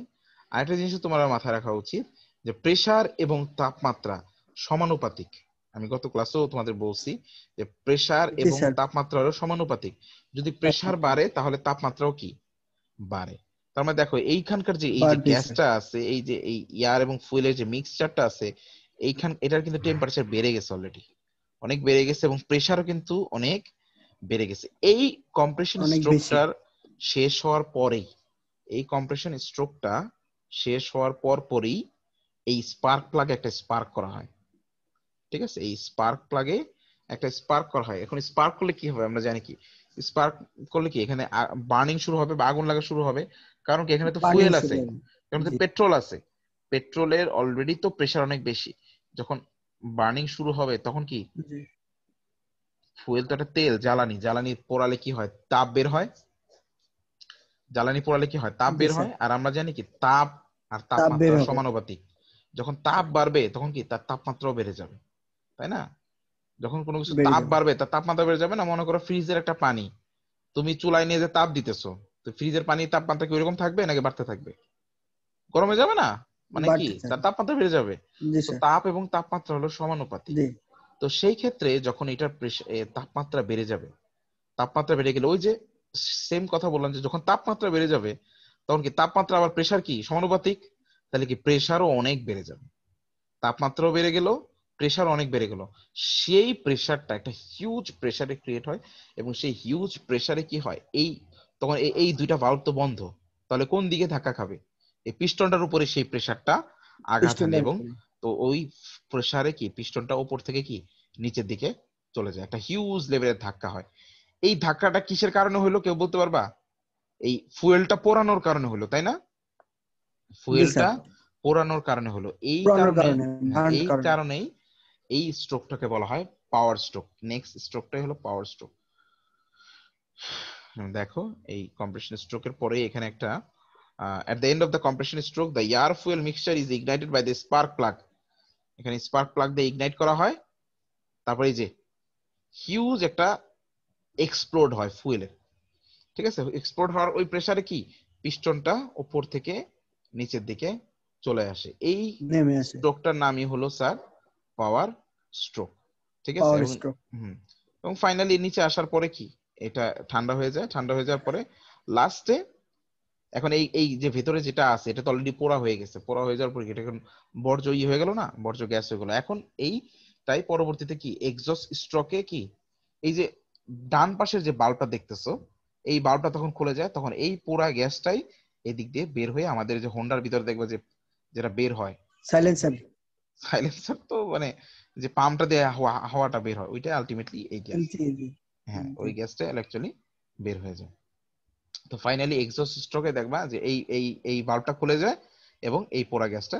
আরেকটা জিনিস তোমার মাথায় রাখা উচিত যে প্রেসার এবং তাপমাত্রা সমানুপাতিক আমি গত ক্লাসেও তোমাদের বলছি যে প্রেসার এবং তাপমাত্রা সমানুপাতিক যদি প্রেসার আচ্ছা। বাড়ে তাহলে তাপমাত্রাও কি বাড়ে তার মানে দেখো এইখানকার যে এই যে গ্যাসটা আছে এই যে এই ইয়ার এবং ফুয়েলের যে মিক্সচারটা আছে এইখান এটার কিন্তু টেম্পারেচার বেড়ে গেছে অলরেডি অনেক বেড়ে গেছে এবং প্রেসারও কিন্তু অনেক বেড়ে গেছে এই কম্প্রেশন স্ট্রোকটার শেষ হওয়ার পরেই এই কম্প্রেশন স্ট্রোকটা শেষ হওয়ার পর পরেই এই স্পার্ক প্লাগে একটা স্পার্ক করা হয় ঠিক আছে এই স্পার্ক প্লাগে একটা স্পার্ক করা হয় এখন স্পার্ক করলে কি হবে আমরা জানি কি স্পার্ক করলে কি এখানে বার্নিং শুরু হবে বা আগুন লাগা শুরু হবে কারণ কি এখানে তো ফুয়েল আছে কারণ পেট্রোল আছে পেট্রোলের অলরেডি তো প্রেশার অনেক বেশি যখন বার্নিং শুরু হবে তখন কি ফুয়েল তো একটা তেল জ্বালানি জ্বালানি পোড়ালে কি হয় তাপ বের হয় জ্বালানি পোড়ালে কি হয় তাপ বের হয় আর আমরা জানি কি তাপ আর তাপমাত্রা সমানুপাতিক যখন তাপ বাড়বে তখন কি তার তাপমাত্রাও বেড়ে যাবে তাই না যখন কোনো কিছু তাপ বাড়বে তার তাপমাত্রা বেড়ে যাবে না মনে করো ফ্রিজের একটা পানি তুমি চুলাই নিয়ে যে তাপ দিতেছো তো ফ্রিজের পানি তাপমাত্রা কি ওইরকম থাকবে নাকি বাড়তে থাকবে গরমে যাবে না মানে কি তার তাপমাত্রা বেড়ে যাবে তাপ এবং তাপমাত্রা হলো সমানুপাতি তো সেই ক্ষেত্রে যখন এটার তাপমাত্রা বেড়ে যাবে তাপমাত্রা বেড়ে গেলে ওই যে সেম কথা বললাম যে যখন তাপমাত্রা বেড়ে যাবে তখন কি তাপমাত্রা আবার প্রেশার কি সমানুপাতিক তাহলে কি প্রেশারও অনেক বেড়ে যাবে তাপমাত্রাও বেড়ে গেল প্রেশার অনেক বেড়ে গেল সেই প্রেশারটা একটা হিউজ প্রেশারে ক্রিয়েট হয় এবং সেই হিউজ প্রেশারে কি হয় এই তখন এই দুইটা ভাল্ব তো বন্ধ তাহলে কোন দিকে ধাক্কা খাবে এই পিস্টনটার উপরে সেই প্রেশারটা আঘাত হানে এবং তো ওই প্রেশারে কি পিস্টনটা উপর থেকে কি নিচের দিকে চলে যায় একটা হিউজ লেভেলের ধাক্কা হয় এই ধাক্কাটা কিসের কারণে হলো কেউ বলতে পারবা এই ফুয়েলটা পোড়ানোর কারণে হলো তাই না ফুয়েলটা পোড়ানোর কারণে হলো এই কারণে এই কারণেই এই স্ট্রোকটাকে বলা হয় পাওয়ার স্ট্রোক নেক্সট স্ট্রোকটাই হলো পাওয়ার স্ট্রোক [sighs] দেখো এই কম্প্রেশন স্ট্রোকের পরে এখানে একটা at the end of the compression stroke the air fuel mixture is ignited by the spark plug এখানে স্পার্ক প্লাগ দিয়ে ইগনাইট করা হয় তারপরে এই যে হিউজ একটা এক্সপ্লোড হয় ফুয়েলের ঠিক আছে এক্সপ্লোড হওয়ার ওই প্রেসারে কি পিস্টনটা উপর থেকে নিচের দিকে চলে আসে এই স্ট্রোকটার নামই হলো স্যার পাওয়ার স্ট্রোক ঠিক আছে এবং ফাইনালি নিচে আসার পরে কি এটা ঠান্ডা হয়ে যায় ঠান্ডা হয়ে যাওয়ার পরে লাস্টে এখন এই এই যে ভেতরে যেটা আছে এটা তো অলরেডি পোড়া হয়ে গেছে পোড়া হয়ে যাওয়ার পর এটা এখন বর্জ্য ই ইয়ে হয়ে গেল না বর্জ্য গ্যাস হয়ে গেল এখন এই তাই পরবর্তীতে কি এক্সস্ট স্ট্রোকে কি এই যে ডান পাশের যে বাল্বটা দেখতেছো এই বাল্বটা তখন খুলে যায় তখন এই পোড়া গ্যাসটাই এদিক দিয়ে বের হয়ে আমাদের যে হোন্ডার ভিতরে দেখবে যে যেটা বের হয় সাইলেন্সার সাইলেন্সার তো মানে যে পামটা দিয়ে হাওয়াটা বের হয় ওইটা আলটিমেটলি এই গ্যাস হ্যাঁ ওই গ্যাসটা অ্যাকচুয়ালি বের হয়ে যায় তো ফাইনালি এক্সস্ট স্ট্রোকে দেখবা যে এই এই এই ভালভটা খুলে যায় এবং এই পোড়া গ্যাসটা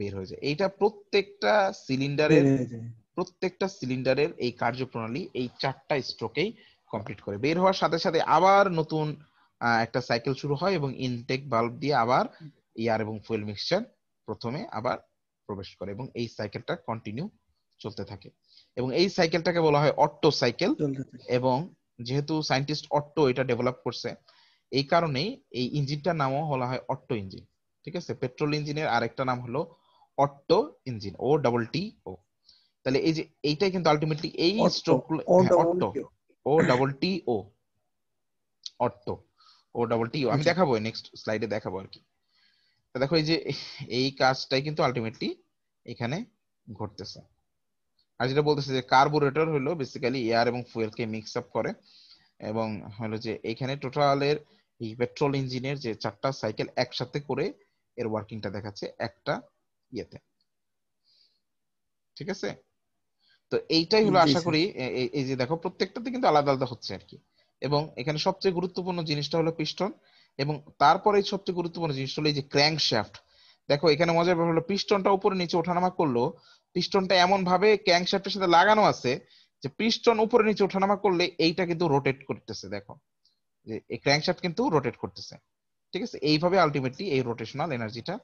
বের হয়ে যায় এইটা প্রত্যেকটা সিলিন্ডারের প্রত্যেকটা সিলিন্ডারের এই কার্যপ্রণালী এই চারটা স্ট্রোকেই কমপ্লিট করে বের হওয়ার সাথে সাথে আবার নতুন একটা সাইকেল শুরু হয় এবং ইনটেক বাল্ব দিয়ে আবার ইয়ার এবং ফুয়েল মিক্সচার প্রথমে আবার প্রবেশ করে এবং এই সাইকেলটা কন্টিনিউ চলতে থাকে এবং এই সাইকেলটাকে বলা হয় অট্টো সাইকেল এবং যেহেতু সাইন্টিস্ট অট্টো এটা ডেভেলপ করছে এই কারণেই এই ইঞ্জিনটার নামও বলা হয় অট্টো ইঞ্জিন ঠিক আছে পেট্রোল ইঞ্জিনের আরেকটা নাম হলো অট্টো ইঞ্জিন ও ডাবল টি ও তাহলে এই যে এইটাই কিন্তু আলটিমেটলি এই stroke Otto O double T O Otto O double T O আমি আচ্ছা। দেখাবো নেক্সট স্লাইডে দেখাবো আর কি দেখো এই যে এই কাজটাই কিন্তু আলটিমেটলি এখানে ঘটতেছে আর যেটা বলতেছে যে কার্বোরেটর হলো বেসিক্যালি এয়ার এবং ফুয়েল কে মিক্স আপ করে এবং হলো যে এখানে টোটালের এই পেট্রোল ইঞ্জিনের যে চারটা সাইকেল একসাথে করে এর ওয়ার্কিংটা দেখাচ্ছে একটা ইয়েতে ঠিক আছে তো এইটাই হলো আশা করি এই যে দেখো প্রত্যেকটাতে কিন্তু আলাদা আলাদা হচ্ছে আর কি এবং এখানে সবচেয়ে গুরুত্বপূর্ণ জিনিসটা হলো পিস্টন এবং তারপরে সবচেয়ে গুরুত্বপূর্ণ জিনিস হলো এই যে ক্র্যাঙ্কশ্যাফট দেখো এখানে মজার ব্যাপার হলো পিস্টনটা উপরে নিচে ওঠানামা করলো পিস্টনটা এমন ভাবে ক্র্যাঙ্কশ্যাফটের সাথে লাগানো আছে যে পিস্টন উপরে নিচে ওঠানামা করলে এইটা কিন্তু রোটেট করতেছে দেখো যে এই ক্র্যাঙ্কশ্যাফট কিন্তু রোটেট করতেছে ঠিক আছে এইভাবে আলটিমেটলি এই রোটেশনাল এনার্জিটা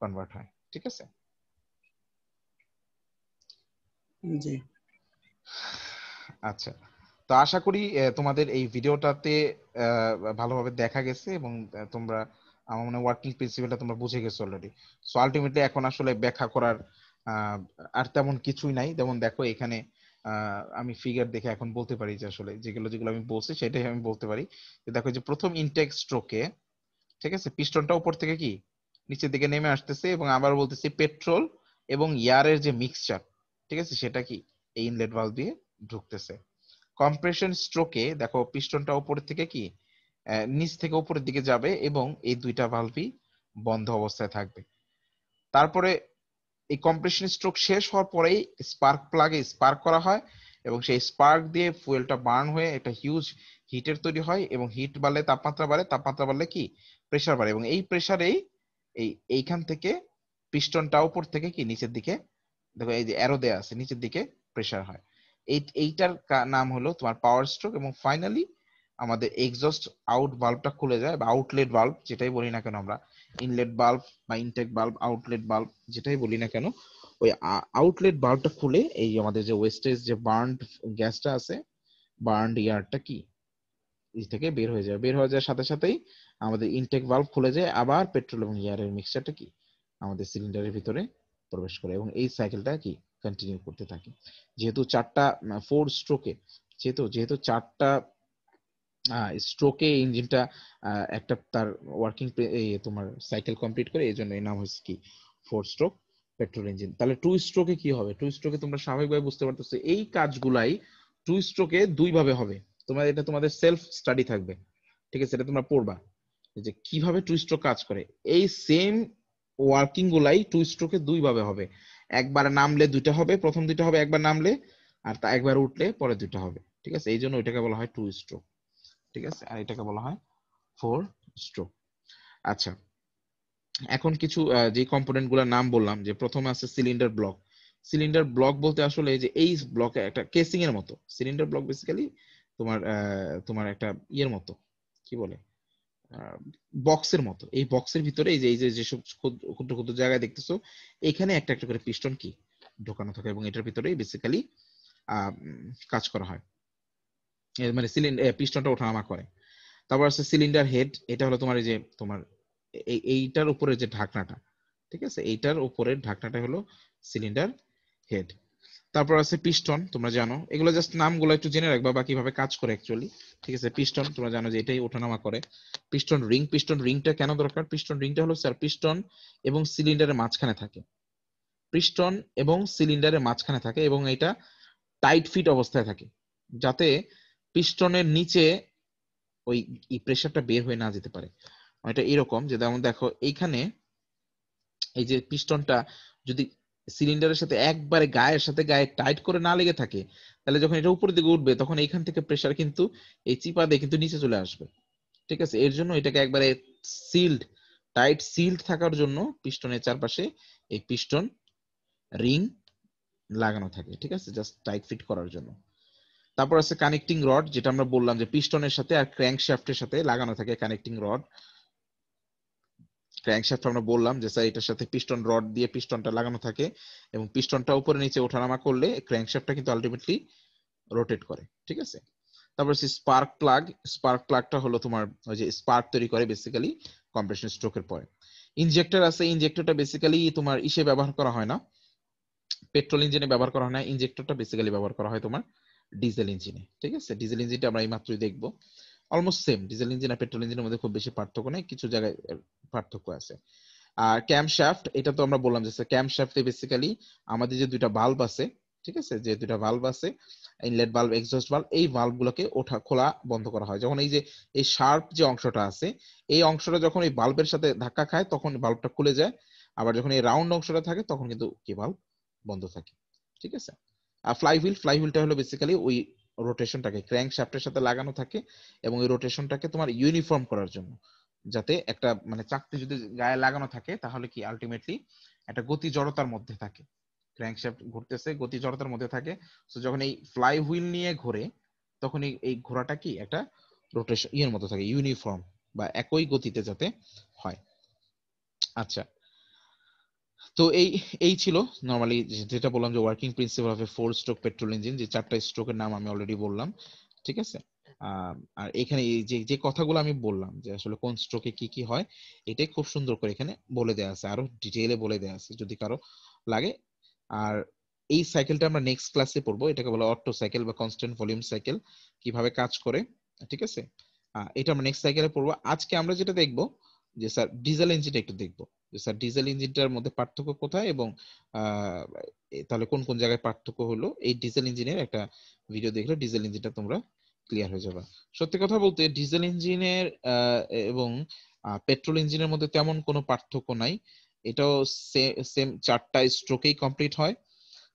কনভার্ট হয় ঠিক আছে জি আচ্ছা তো আশা করি তোমাদের এই ভিডিওটাতে ভালোভাবে দেখা গেছে এবং তোমরা আমার মনে ওয়ার্কিং প্রিন্সিপালটা তোমরা বুঝে গেছো অলরেডি সো আলটিমেটলি এখন আসলে ব্যাখ্যা করার আর তেমন কিছুই নাই যেমন দেখো এখানে আমি ফিগার দেখে এখন বলতে পারি যে আসলে যেগুলো যেগুলো আমি বলছি সেটাই আমি বলতে পারি যে দেখো যে প্রথম ইনটেক স্ট্রোকে ঠিক আছে পিস্টনটা উপর থেকে কি নিচের দিকে নেমে আসতেছে এবং আবার বলতেছি পেট্রোল এবং ইয়ারের যে মিক্সচার ঠিক আছে সেটা কি এই ইনলেট ভাল্ব দিয়ে ঢুকতেছে কম্প্রেশন স্ট্রোকে দেখো পিস্টনটা উপরের থেকে কি নিচ থেকে উপরের দিকে যাবে এবং এই দুইটা ভালভই বন্ধ অবস্থায় থাকবে তারপরে এই কম্প্রেশন স্ট্রোক শেষ হওয়ার পরেই স্পার্ক প্লাগে স্পার্ক করা হয় এবং সেই স্পার্ক দিয়ে ফুয়েলটা বার্ন হয়ে একটা হিউজ হিটের তৈরি হয় এবং হিট বাড়লে তাপমাত্রা বাড়ে তাপমাত্রা বাড়লে কি প্রেসার বাড়ে এবং এই প্রেসারেই এই এইখান থেকে পিস্টনটা উপর থেকে কি নিচের দিকে দেখো এই যে অ্যারো দেয়া আছে নিচের দিকে প্রেসার হয় এইটার নাম হলো তোমার পাওয়ার স্ট্রোক এবং ফাইনালি আমাদের এক্সস্ট আউট বাল্বটা খুলে যায় বা আউটলেট বাল্ব যেটাই বলি না কেন আমরা ইনলেট বাল্ব বা ইনটেক বাল্ব আউটলেট বাল্ব যেটাই বলি না কেন ওই আউটলেট বাল্বটা খুলে এই আমাদের যে ওয়েস্টেজ যে বার্নড গ্যাসটা আছে বার্নড ইয়ারটা কি থেকে বের হয়ে যায় বের হয়ে যাওয়ার সাথে সাথেই আমাদের ইনটেক বাল্ব খুলে যায় আবার পেট্রোল এবং ইয়ারের মিক্সচারটা কি আমাদের সিলিন্ডারের ভিতরে প্রবেশ করে এবং এই সাইকেলটা কি কন্টিনিউ করতে থাকে যেহেতু চারটা ফোর স্ট্রোকে যেহেতু যেহেতু চারটা স্ট্রোকে ইঞ্জিনটা একটা তার ওয়ার্কিং তোমার সাইকেল কমপ্লিট করে এই জন্য এর নাম হয়েছে কি ফোর স্ট্রোক পেট্রোল ইঞ্জিন তাহলে টু স্ট্রোকে কি হবে টু স্ট্রোকে তোমরা স্বাভাবিকভাবে বুঝতে পারতেছো এই কাজগুলাই টু স্ট্রোকে দুইভাবে হবে তোমার এটা তোমাদের সেলফ স্টাডি থাকবে ঠিক আছে এটা তোমরা পড়বা যে কিভাবে টু স্ট্রোক কাজ করে এই সেম ওয়ার্কিং গুলাই টু স্ট্রোকে দুইভাবে হবে একবার নামলে দুইটা হবে প্রথম দুইটা হবে একবার নামলে আর তা একবার উঠলে পরে দুইটা হবে ঠিক আছে এই জন্য ওইটাকে বলা হয় টু স্ট্রোক ঠিক আছে আর এটাকে বলা হয় ফোর স্ট্রোক আচ্ছা এখন কিছু যে কম্পোনেন্ট গুলার নাম বললাম যে প্রথমে আছে সিলিন্ডার ব্লক সিলিন্ডার ব্লক বলতে আসলে যে এই ব্লকে একটা কেসিং এর মতো সিলিন্ডার ব্লক বেসিক্যালি তোমার তোমার একটা ইয়ের মতো কি বলে বক্সের মতো এই বক্সের ভিতরে এই যে এই যে যেসব ক্ষুদ্র ক্ষুদ্র জায়গায় দেখতেছো এখানে একটা একটা করে পিস্টন কি ঢোকানো থাকে এবং এটার ভিতরে বেসিক্যালি কাজ করা হয় মানে সিলিন্ডার পিস্টনটা ওঠানামা করে তারপর আছে সিলিন্ডার হেড এটা হলো তোমার এই যে তোমার এইটার উপরে যে ঢাকনাটা ঠিক আছে এইটার উপরে ঢাকনাটা হলো সিলিন্ডার হেড তারপর আছে পিস্টন তোমরা জানো এগুলো জাস্ট নামগুলো একটু জেনে রাখবা বা কিভাবে কাজ করে অ্যাকচুয়ালি ঠিক আছে পিস্টন তোমরা জানো যে এটাই ওঠানামা করে পিস্টন রিং পিস্টন রিংটা কেন দরকার পিস্টন রিংটা হলো স্যার পিস্টন এবং সিলিন্ডারের মাঝখানে থাকে পিস্টন এবং সিলিন্ডারের মাঝখানে থাকে এবং এটা টাইট ফিট অবস্থায় থাকে যাতে পিস্টনের নিচে ওই প্রেশারটা বের হয়ে না যেতে পারে এটা এরকম যে যেমন দেখো এইখানে এই যে পিস্টনটা যদি সিলিন্ডারের সাথে একবারে গায়ের সাথে গায়ে টাইট করে না লেগে থাকে তাহলে যখন এটা উপরের দিকে উঠবে তখন এইখান থেকে প্রেশার কিন্তু এই চিপা দিয়ে কিন্তু নিচে চলে আসবে ঠিক আছে এর জন্য এটাকে একবারে সিল্ড টাইট সিল্ড থাকার জন্য পিস্টনের চারপাশে এই পিস্টন রিং লাগানো থাকে ঠিক আছে জাস্ট টাইট ফিট করার জন্য তারপর আছে কানেক্টিং রড যেটা আমরা বললাম যে পিস্টনের সাথে আর ক্র্যাঙ্কশ্যাফটের সাথে লাগানো থাকে কানেক্টিং রড ক্র্যাংশাফট আমরা বললাম যে স্যার এটার সাথে পিস্টন রড দিয়ে পিস্টনটা লাগানো থাকে এবং পিস্টনটা উপরে নিচে ওঠানামা করলে কিন্তু আলটিমেটলি রোটেট করে ঠিক আছে তারপর সে স্পার্ক প্লাগ স্পার্ক প্লাগটা হলো তোমার ওই যে স্পার্ক তৈরি করে বেসিক্যালি কম্প্রেশন স্ট্রোকের পরে ইনজেক্টর আছে ইনজেক্টরটা বেসিক্যালি তোমার ইসে ব্যবহার করা হয় না পেট্রোল ইঞ্জিনে ব্যবহার করা হয় না ইনজেক্টরটা বেসিক্যালি ব্যবহার করা হয় তোমার ডিজেল ইঞ্জিনে ঠিক আছে ডিজেল ইঞ্জিনটা আমরা মাত্রই দেখবো অলমোস্ট সেম ডিজেল ইঞ্জিন আর পেট্রোল ইঞ্জিনের মধ্যে খুব বেশি পার্থক্য নেই কিছু জায়গায় পার্থক্য আছে আর ক্যামশাফট এটা তো আমরা বললাম যে ক্যামশাফটে বেসিক্যালি আমাদের যে দুইটা বাল্ব আছে ঠিক আছে যে দুইটা বাল্ব আছে ইনলেট বাল্ব এক্সস্ট বাল্ব এই বাল্ব গুলোকে ওঠা খোলা বন্ধ করা হয় যখন এই যে এই শার্প যে অংশটা আছে এই অংশটা যখন এই বাল্বের সাথে ধাক্কা খায় তখন বাল্বটা খুলে যায় আবার যখন এই রাউন্ড অংশটা থাকে তখন কিন্তু কি বাল্ব বন্ধ থাকে ঠিক আছে আর ফ্লাইহুইল ফ্লাইহুইলটা হলো বেসিক্যালি ওই রোটেশনটাকে ক্র্যাঙ্ক শ্যাফটের সাথে লাগানো থাকে এবং ওই রোটেশনটাকে তোমার ইউনিফর্ম করার জন্য যাতে একটা মানে চাকতি যদি গায়ে লাগানো থাকে তাহলে কি আলটিমেটলি একটা গতি জড়তার মধ্যে থাকে ক্র্যাঙ্কশ্যাফট ঘুরতেছে গতি জড়তার মধ্যে থাকে তো যখন এই ফ্লাই হুইল নিয়ে ঘোরে তখন এই ঘোরাটা কি একটা রোটেশন ইয়ের মতো থাকে ইউনিফর্ম বা একই গতিতে যাতে হয় আচ্ছা তো এই এই ছিল নর্মালি যেটা বললাম যে working principle of a four stroke petrol engine যে চারটা স্ট্রোকের নাম আমি অলরেডি বললাম ঠিক আছে আর এখানে যে যে কথাগুলো আমি বললাম যে আসলে কোন স্ট্রোকে কি কি হয় এটাই খুব সুন্দর করে এখানে বলে দেওয়া আছে আরো ডিটেইলে বলে দেওয়া আছে যদি কারো লাগে আর এই সাইকেলটা আমরা নেক্সট ক্লাসে পড়বো এটাকে বলা অটো সাইকেল বা কনস্ট্যান্ট ভলিউম সাইকেল কিভাবে কাজ করে ঠিক আছে এটা আমরা নেক্সট সাইকেলে পড়বো আজকে আমরা যেটা দেখব যে স্যার ডিজেল ইঞ্জিনটা একটু দেখব যে স্যার ডিজেল ইঞ্জিনটার মধ্যে পার্থক্য কোথায় এবং তাহলে কোন কোন জায়গায় পার্থক্য হলো এই ডিজেল ইঞ্জিনের একটা ভিডিও দেখলে ডিজেল ইঞ্জিনটা তোমরা ক্লিয়ার হয়ে যাবে সত্যি কথা বলতে ডিজেল ইঞ্জিনের এবং পেট্রোল ইঞ্জিনের মধ্যে তেমন কোনো পার্থক্য নাই এটাও সেম চারটা স্ট্রোকেই কমপ্লিট হয়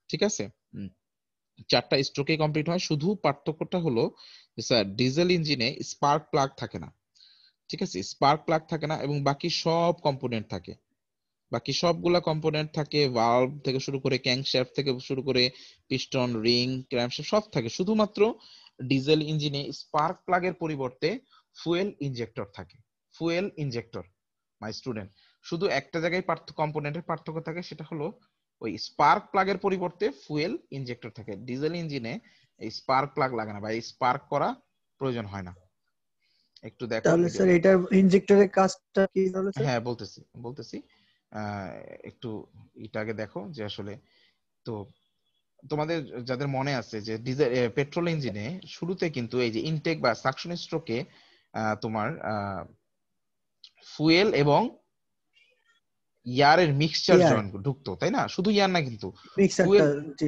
ঠিক আছে চারটা স্ট্রোকে কমপ্লিট হয় শুধু পার্থক্যটা হলো স্যার ডিজেল ইঞ্জিনে স্পার্ক প্লাগ থাকে না ঠিক আছে স্পার্ক প্লাগ থাকে না এবং বাকি সব কম্পোনেন্ট থাকে বাকি সবগুলা কম্পোনেন্ট থাকে ভালভ থেকে শুরু করে ক্যাংশ্যাফট থেকে শুরু করে পিস্টন রিং ক্র্যামশ্যাফট সব থাকে শুধুমাত্র ডিজেল ইঞ্জিনে স্পার্ক প্লাগের পরিবর্তে ফুয়েল ইনজেক্টর থাকে ফুয়েল ইনজেক্টর মাই স্টুডেন্ট শুধু একটা জায়গায় কম্পোনেন্টের পার্থক্য থাকে সেটা হলো ওই স্পার্ক প্লাগের পরিবর্তে ফুয়েল ইনজেক্টর থাকে ডিজেল ইঞ্জিনে এই স্পার্ক প্লাগ লাগে না বা এই স্পার্ক করা প্রয়োজন হয় না একটু দেখো তাহলে স্যার এটার ইনজেক্টরের কাজটা কি তাহলে হ্যাঁ বলতেছি বলতেছি একটু এটাকে দেখো যে আসলে তো তোমাদের যাদের মনে আছে যে ডিজেল পেট্রোল ইঞ্জিনে শুরুতে কিন্তু এই যে ইনটেক বা সাকশন স্ট্রোকে তোমার ফুয়েল এবং ইয়ারের মিক্সচার জয়েন ঢুকতো তাই না শুধু ইয়ার না কিন্তু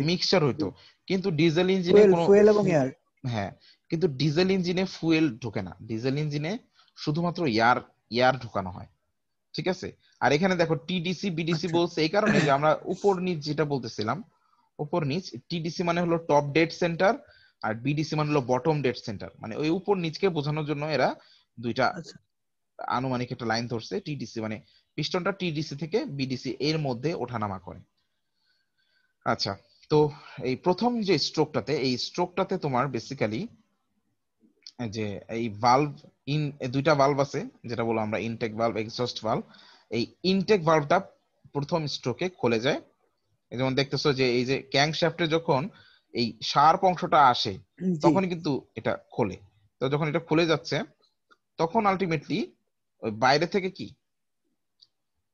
মিক্সচার হইতো কিন্তু ডিজেল ইঞ্জিনে কোনো ফুয়েল এবং ইয়ার হ্যাঁ কিন্তু ডিজেল ইঞ্জিনে ফুয়েল ঢোকে না ডিজেল ইঞ্জিনে শুধুমাত্র ইয়ার ইয়ার ঢোকানো হয় ঠিক আছে আর এখানে দেখো টিডিসি বিডিসি আচ্ছা। বলছে এই কারণে যে আমরা উপর নিচ যেটা বলতেছিলাম উপর নিচ টিডিসি মানে হলো টপ ডেট সেন্টার আর বিডিসি মানে হলো বটম ডেট সেন্টার মানে ওই উপর নিচকে বোঝানোর জন্য এরা দুইটা আচ্ছা। আনুমানিক একটা লাইন ধরছে টিডিসি মানে পিস্টনটা টিডিসি থেকে বিডিসি এর মধ্যে ওঠানামা করে আচ্ছা তো এই প্রথম যে স্ট্রোকটাতে এই স্ট্রোকটাতে তোমার বেসিক্যালি যে এই ভালভ ইন দুইটা ভালভ আছে যেটা বললাম আমরা ইনটেক ভালভ এক্সস্ট ভালভ এই ইনটেক ভালভটা প্রথম স্ট্রোকে খুলে যায় যেমন দেখতেছো যে এই যে ক্যাং শ্যাফটে যখন এই শার্প অংশটা আসে তখন কিন্তু এটা খোলে তো যখন এটা খুলে যাচ্ছে তখন আলটিমেটলি ওই বাইরে থেকে কি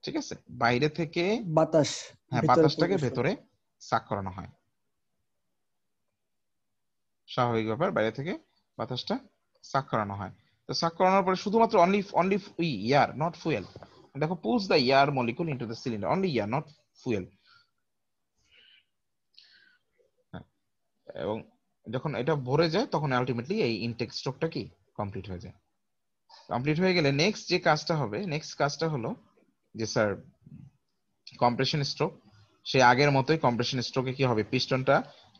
ঠিক আছে বাইরে থেকে বাতাস হ্যাঁ বাতাসটাকে ভেতরে সাক করানো হয় স্বাভাবিক ব্যাপার বাইরে থেকে বাতাসটা সাক করানো হয় তো সাক করানোর পরে শুধুমাত্র only only air not fuel দেখো push the air molecule into the cylinder only air not fuel এবং যখন এটা ভরে যায় তখন আলটিমেটলি এই ইনটেক স্ট্রোকটা কি কমপ্লিট হয়ে যায় কমপ্লিট হয়ে গেলে নেক্সট যে কাজটা হবে নেক্সট কাজটা হলো যে স্যার কম্প্রেশন স্ট্রোক সে আগের মতোই কম্প্রেশন স্ট্রোকে কি হবে পিস্টনটা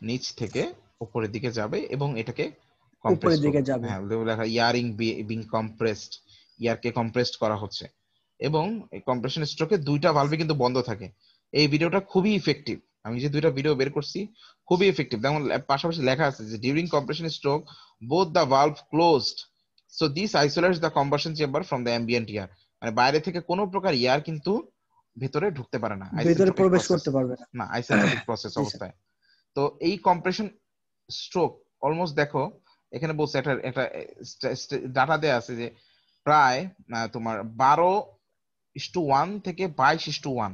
নিচ থেকে উপরের দিকে যাবে এবং এটাকে উপরের দিকে যাবে হ্যাঁ লেখা ইয়ারিং বিং কম্প্রেসড ইয়ারকে কম্প্রেসড করা হচ্ছে এবং এই কম্প্রেশন স্ট্রোকে দুইটা ভালভই কিন্তু বন্ধ থাকে এই ভিডিওটা খুবই ইফেক্টিভ আমি যে দুইটা ভিডিও বের করছি খুবই এফেক্টিভ যেমন পাশাপাশি লেখা আছে যে during compression stroke both the valve closed so this isolates the compression chamber from the ambient air মানে বাইরে থেকে কোনো প্রকার ইয়ার কিন্তু ভেতরে ঢুকতে পারে না ভিতরে প্রবেশ করতে পারবে না আইসোলেটিক প্রসেস [coughs] অবস্থায় তো এই কম্প্রেশন স্ট্রোক অলমোস্ট দেখো এখানে বলছে একটা একটা ডাটা দেয়া আছে যে প্রায় তোমার বারো ইস টু ওয়ান থেকে বাইশ ইস টু ওয়ান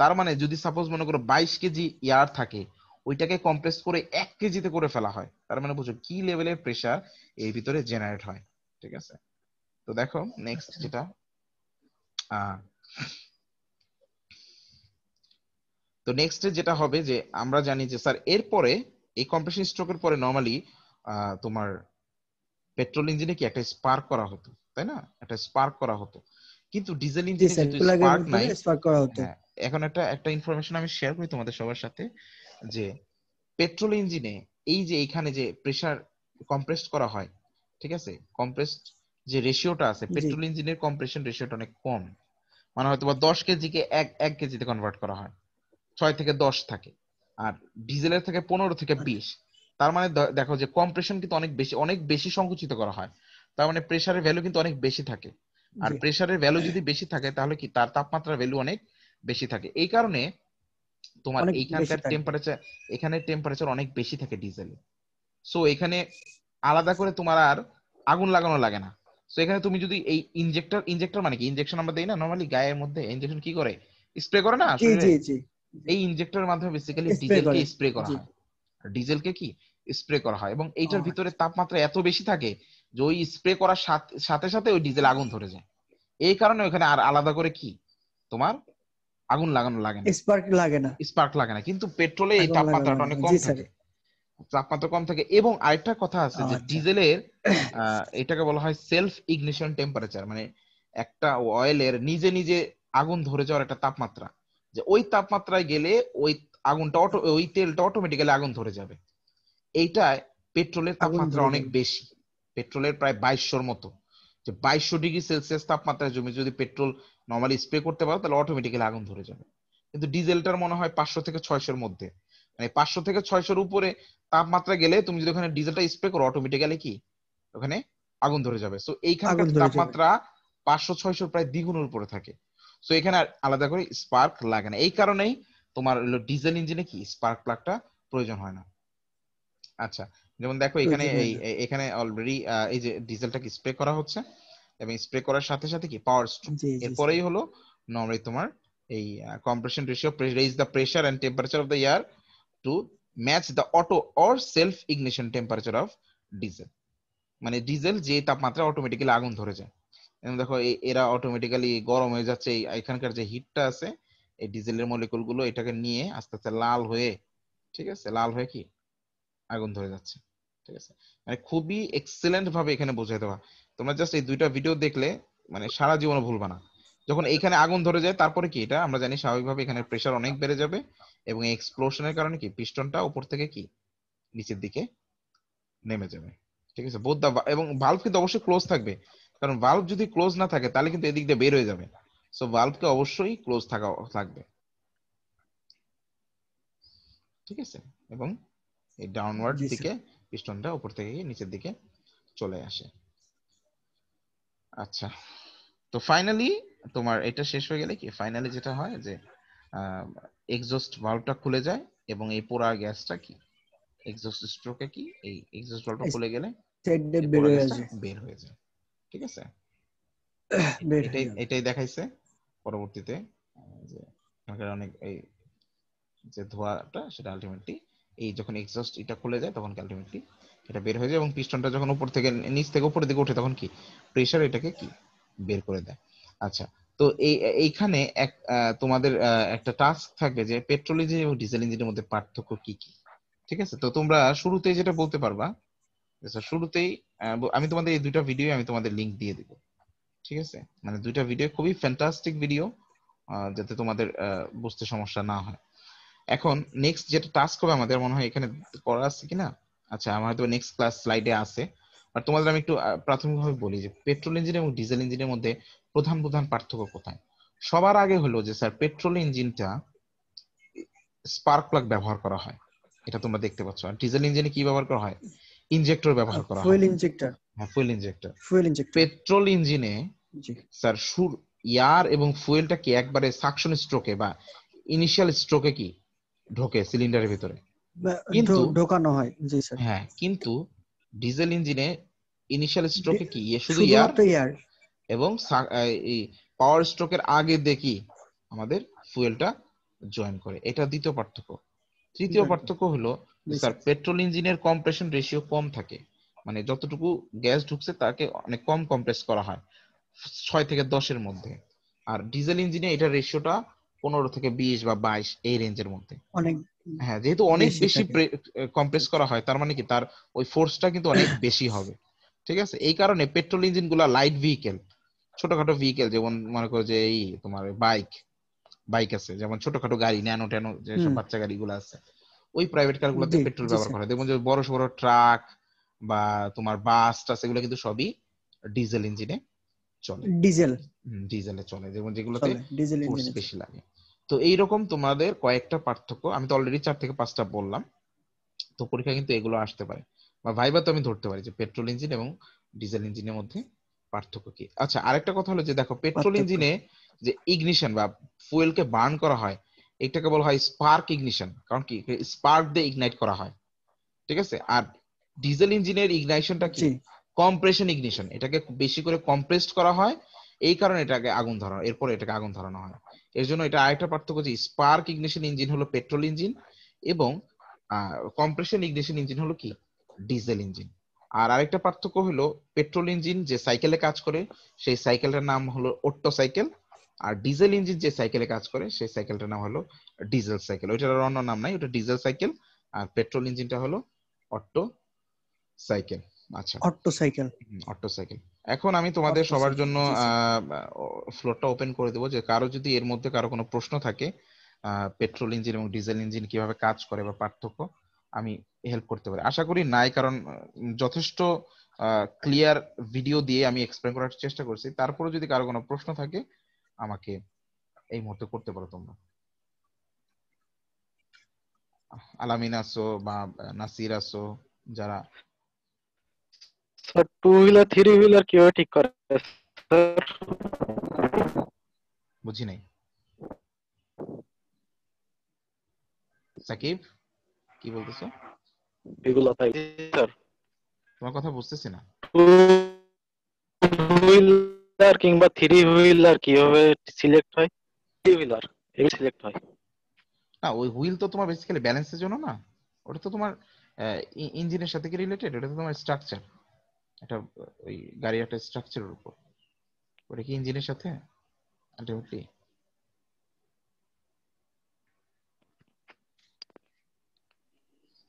তার মানে যদি সাপোজ মনে করো বাইশ কেজি এয়ার থাকে ওইটাকে কম্প্রেস করে এক কেজিতে করে ফেলা হয় তার মানে বুঝো কি লেভেলের প্রেসার এর ভিতরে জেনারেট হয় ঠিক আছে তো দেখো নেক্সট আচ্ছা। যেটা তো নেক্সট যেটা হবে যে আমরা জানি যে স্যার এরপরে এই কম্প্রেশন স্ট্রোকের পরে নর্মালি তোমার পেট্রোল ইঞ্জিনে কি একটা স্পার্ক করা হতো তাই না একটা স্পার্ক করা হতো কিন্তু ডিজেল ইঞ্জিনে স্পার্ক নাই স্পার্ক করা হতো হ্যাঁ। এখন একটা একটা ইনফরমেশন আমি শেয়ার করি তোমাদের সবার সাথে যে পেট্রোল ইঞ্জিনে এই যে এখানে যে প্রেসার কম্প্রেস করা হয় ঠিক আছে কম্প্রেস যে রেশিওটা আছে পেট্রোল ইঞ্জিনের কম্প্রেশন রেশিওটা অনেক কম মানে হয়তো বা দশ কেজি কে এক এক কেজিতে কনভার্ট করা হয় ছয় থেকে দশ থাকে আর ডিজেলের থেকে পনেরো থেকে আচ্ছা। বিশ তার মানে দেখো যে কম্প্রেশন কিন্তু অনেক বেশি অনেক বেশি সংকুচিত করা হয় তার মানে প্রেশারের ভ্যালু কিন্তু অনেক বেশি থাকে আর প্রেশারের ভ্যালু যদি বেশি থাকে তাহলে কি তার তাপমাত্রার ভ্যালু অনেক বেশি থাকে এই কারণে তোমার এইখানকার টেম্পারেচার এখানে টেম্পারেচার অনেক বেশি থাকে ডিজেলে সো এখানে আলাদা করে তোমার আর আগুন লাগানো লাগে না সো এখানে তুমি যদি এই ইনজেক্টর ইনজেক্টর মানে কি ইনজেকশন আমরা দেই না নরমালি গায়ের মধ্যে ইনজেকশন কি করে স্প্রে করে না জি জি জি এই ইনজেক্টরের মাধ্যমে বেসিক্যালি ডিজেল কে স্প্রে করা হয় ডিজেল কে কি স্প্রে করা হয় এবং এইটার আচ্ছা। ভিতরে তাপমাত্রা এত বেশি থাকে যে ওই স্প্রে করার সাথে সাথে ওই ডিজেল আগুন ধরে যায় এই কারণে ওখানে আর আলাদা করে কি তোমার আগুন লাগানো লাগে না স্পার্ক লাগে না স্পার্ক লাগে না কিন্তু পেট্রোলে এই তাপমাত্রাটা অনেক কম থাকে তাপমাত্রা কম থাকে এবং আরেকটা কথা আছে যে আচ্ছা। ডিজেলের [coughs] এটাকে বলা হয় সেলফ ইগনিশন টেম্পারেচার মানে একটা অয়েলের নিজে নিজে আগুন ধরে যাওয়ার একটা তাপমাত্রা যে ওই তাপমাত্রায় গেলে ওই আগুনটা অটো ওই তেলটা অটোমেটিক্যালি আগুন ধরে যাবে এইটা পেট্রোলের তাপমাত্রা অনেক বেশি পেট্রোলের প্রায় বাইশোর মতো যে বাইশো ডিগ্রি সেলসিয়াস তাপমাত্রায় জমি যদি পেট্রোল নর্মালি স্প্রে করতে পারো তাহলে অটোমেটিক্যালি আগুন ধরে যাবে কিন্তু ডিজেলটার মনে হয় পাঁচশো থেকে ছয়শোর মধ্যে মানে পাঁচশো থেকে ছয়শোর উপরে তাপমাত্রা গেলে তুমি যদি ওখানে ডিজেলটা স্প্রে করো অটোমেটিক্যালি কি ওখানে আগুন ধরে যাবে সো এইখানকার তাপমাত্রা পাঁচশো ছয়শোর প্রায় দ্বিগুণের উপরে থাকে সো এখানে আলাদা করে স্পার্ক লাগে না এই কারণেই তোমার ডিজেল ইঞ্জিনে কি স্পার্ক প্লাগটা প্রয়োজন হয় না আচ্ছা যেমন দেখো এখানে এখানে অলরেডি এই যে ডিজেলটাকে স্প্রে করা হচ্ছে এবং স্প্রে করার সাথে সাথে কি পাওয়ার স্ট্রোক এরপরেই হলো নরমালি তোমার এই compression ratio raise the pressure and temperature of the air to match the auto or self ignition temperature of diesel মানে ডিজেল যে তাপমাত্রা অটোমেটিক্যালি আগুন ধরে যায় এবং দেখো এরা অটোমেটিক্যালি গরম হয়ে যাচ্ছে এখানকার যে হিটটা আছে এই ডিজেলের মলিকুল গুলো এটাকে নিয়ে আস্তে আস্তে লাল হয়ে ঠিক আছে লাল হয়ে কি আগুন ধরে যাচ্ছে ঠিক আছে মানে খুবই এক্সেলেন্ট ভাবে এখানে বোঝাই দেওয়া তোমরা জাস্ট এই দুইটা ভিডিও দেখলে মানে সারা জীবন ভুলবা না যখন এখানে আগুন ধরে যায় তারপরে কি এটা আমরা জানি স্বাভাবিকভাবে এখানে প্রেসার অনেক বেড়ে যাবে এবং এক্সপ্লোশনের কারণে কি পিস্টনটা উপর থেকে কি নিচের দিকে নেমে যাবে ঠিক আছে বোধ এবং ভাল্ব কিন্তু অবশ্যই ক্লোজ থাকবে কারণ ভাল্ব যদি ক্লোজ না থাকে তাহলে কিন্তু এদিক দিয়ে বের হয়ে যাবে সো ভাল্বকে অবশ্যই ক্লোজ থাকা লাগবে ঠিক আছে এবং এই ডাউনওয়ার্ড দিকে পিস্টনটা উপর থেকে নিচের দিকে চলে আসে আচ্ছা তো ফাইনালি তোমার এটা শেষ হয়ে গেলে কি ফাইনালি যেটা হয় যে এক্সস্ট ভালভটা খুলে যায় এবং এই পোড়া গ্যাসটা কি এক্সস্ট স্ট্রোকে কি এই এক্সস্ট ভালভটা খুলে গেলে বের হয়ে যায় ঠিক আছে [clears throat] এটাই এটাই দেখাইছে পরবর্তীতে যে অনেক এই যে ধোঁয়াটা সেটা আলটিমেটলি এই যখন এক্সস্ট এটা খুলে যায় তখন আলটিমেটলি এটা বের হয়ে যায় এবং পিস্টনটা যখন উপর থেকে নিচ থেকে উপরের দিকে ওঠে তখন কি প্রেসার এটাকে কি বের করে দেয় আচ্ছা তো এই এইখানে এক তোমাদের একটা টাস্ক থাকবে যে পেট্রোল ইঞ্জিন এবং ডিজেল ইঞ্জিনের মধ্যে পার্থক্য কি কি ঠিক আছে তো তোমরা শুরুতেই যেটা বলতে পারবা শুরুতেই আমি তোমাদের এই দুইটা ভিডিও আমি তোমাদের লিংক দিয়ে দিব ঠিক আছে মানে দুইটা ভিডিও খুবই ফ্যান্টাস্টিক ভিডিও যাতে তোমাদের বুঝতে সমস্যা না হয় এখন নেক্সট যেটা টাস্ক হবে আমাদের মনে হয় এখানে করা আছে কিনা আচ্ছা আমার তো নেক্সট ক্লাস স্লাইডে আছে আর তোমাদের আমি একটু প্রাথমিকভাবে বলি যে পেট্রোল ইঞ্জিন এবং ডিজেল ইঞ্জিনের মধ্যে প্রধান প্রধান পার্থক্য কোথায় সবার আগে হলো যে স্যার পেট্রোল ইঞ্জিনটা স্পার্ক প্লাগ ব্যবহার করা হয় এটা তোমরা দেখতে পাচ্ছ আর ডিজেল ইঞ্জিনে কি ব্যবহার করা হয় ইনজেক্টর ব্যবহার করা হয় ফুয়েল ইনজেক্টর হ্যাঁ fuel injector fuel injector petrol ইঞ্জিনে স্যার সুর ইয়ার এবং ফুয়েলটা কি একবারে সাকশন স্ট্রোকে বা ইনিশিয়াল স্ট্রোকে কি ঢোকে সিলিন্ডারের ভিতরে কিন্তু ঢোকানো হয় জি স্যার হ্যাঁ কিন্তু ডিজেল ইঞ্জিনে ইনিশিয়াল স্ট্রোকে কি ইয়ে শুধু ইয়ার এবং এই পাওয়ার স্ট্রোকের আগে দেখি আমাদের ফুয়েলটা জয়েন করে এটা দ্বিতীয় পার্থক্য তৃতীয় পার্থক্য হলো স্যার পেট্রোল ইঞ্জিনের কম্প্রেশন রেশিও কম থাকে মানে যতটুকু গ্যাস ঢুকছে তাকে অনেক কম কম্প্রেস করা হয় ছয় থেকে দশের মধ্যে আর ডিজেল ইঞ্জিনে এটা রেশিওটা পনেরো থেকে বিশ বা বাইশ এই রেঞ্জের মধ্যে অনেক হ্যাঁ যেহেতু অনেক বেশি কম্প্রেস করা হয় তার মানে কি তার ওই ফোর্সটা কিন্তু অনেক বেশি হবে ঠিক আছে এই কারণে পেট্রোল ইঞ্জিন গুলা লাইট ভেহিকেল ছোটখাটো ভেহিকেল যেমন মনে করো যে এই তোমার বাইক বাইক আছে যেমন ছোটখাটো গাড়ি ন্যানো ট্যানো যেসব বাচ্চা গাড়ি গুলা আছে ওই প্রাইভেট কার গুলোতে পেট্রোল ব্যবহার করা হয় যেমন যে বড় সড়ো ট্রাক বা তোমার বাস টাস এগুলো কিন্তু সবই ডিজেল ইঞ্জিনে চলে ডিজেল ডিজেলে চলে যেমন যেগুলোতে ইঞ্জিন বেশি লাগে তো এইরকম তোমাদের কয়েকটা পার্থক্য আমি তো অলরেডি চার থেকে পাঁচটা বললাম তো পরীক্ষা কিন্তু এগুলো আসতে পারে বা ভাইবা তো আমি ধরতে পারি যে পেট্রোল ইঞ্জিন এবং ডিজেল ইঞ্জিনের মধ্যে পার্থক্য কি আচ্ছা আরেকটা কথা হলো যে দেখো পেট্রোল ইঞ্জিনে যে ইগনিশন বা ফুয়েল কে বার্ন করা হয় এটাকে বলা হয় স্পার্ক ইগনিশন কারণ কি স্পার্ক দিয়ে ইগনাইট করা হয় ঠিক আছে আর ডিজেল ইঞ্জিনের ইগনাইশনটা কি কম্প্রেশন ইগনিশন এটাকে বেশি করে কম্প্রেসড করা হয় এই কারণে এটাকে আগুন ধরানো এরপরে এটাকে আগুন ধরানো হয় এর জন্য এটা আরেকটা পার্থক্য যে স্পার্ক ইগনিশন ইঞ্জিন হলো পেট্রোল ইঞ্জিন এবং কম্প্রেশন ইগনিশন ইঞ্জিন হলো কি ডিজেল ইঞ্জিন আর আরেকটা পার্থক্য হলো পেট্রোল ইঞ্জিন যে সাইকেলে কাজ করে সেই সাইকেলটার নাম হলো অট্টো সাইকেল আর ডিজেল ইঞ্জিন যে সাইকেলে কাজ করে সেই সাইকেলটার নাম হলো ডিজেল সাইকেল ওইটার অন্য নাম নাই ওটা ডিজেল সাইকেল আর পেট্রোল ইঞ্জিনটা হলো অট্টো সাইকেল আচ্ছা অটো সাইকেল অটো সাইকেল এখন আমি তোমাদের সবার জন্য ফ্লোরটা ওপেন করে দেবো যে কারো যদি এর মধ্যে কারো কোনো প্রশ্ন থাকে পেট্রোল ইঞ্জিন এবং ডিজেল ইঞ্জিন কিভাবে কাজ করে বা পার্থক্য আমি হেল্প করতে পারি আশা করি নাই কারণ যথেষ্ট ক্লিয়ার ভিডিও দিয়ে আমি এক্সপ্লেন করার চেষ্টা করছি তারপরে যদি কারো কোনো প্রশ্ন থাকে আমাকে এই মুহূর্তে করতে পারো তোমরা আলামিন আসো বা নাসির আসো যারা sir two wheeler three wheeler কিভাবে ঠিক করে বুঝি নাই সাকিব কি বলতেছো এগুলো তাই স্যার তোমার কথা বুঝতেছি না হুইলার কিংবা থ্রি হুইলার কিভাবে সিলেক্ট হয় থ্রি হুইলার সিলেক্ট হয় না ওই হুইল তো তোমার বেসিক্যালি ব্যালেন্সের জন্য না ওটা তো তোমার ইঞ্জিনের সাথে কি রিলেটেড ওটা তো তোমার স্ট্রাকচার একটা ওই গাড়ির একটা স্ট্রাকচারের উপর ওটা কি ইঞ্জিনের সাথে আলটিমেটলি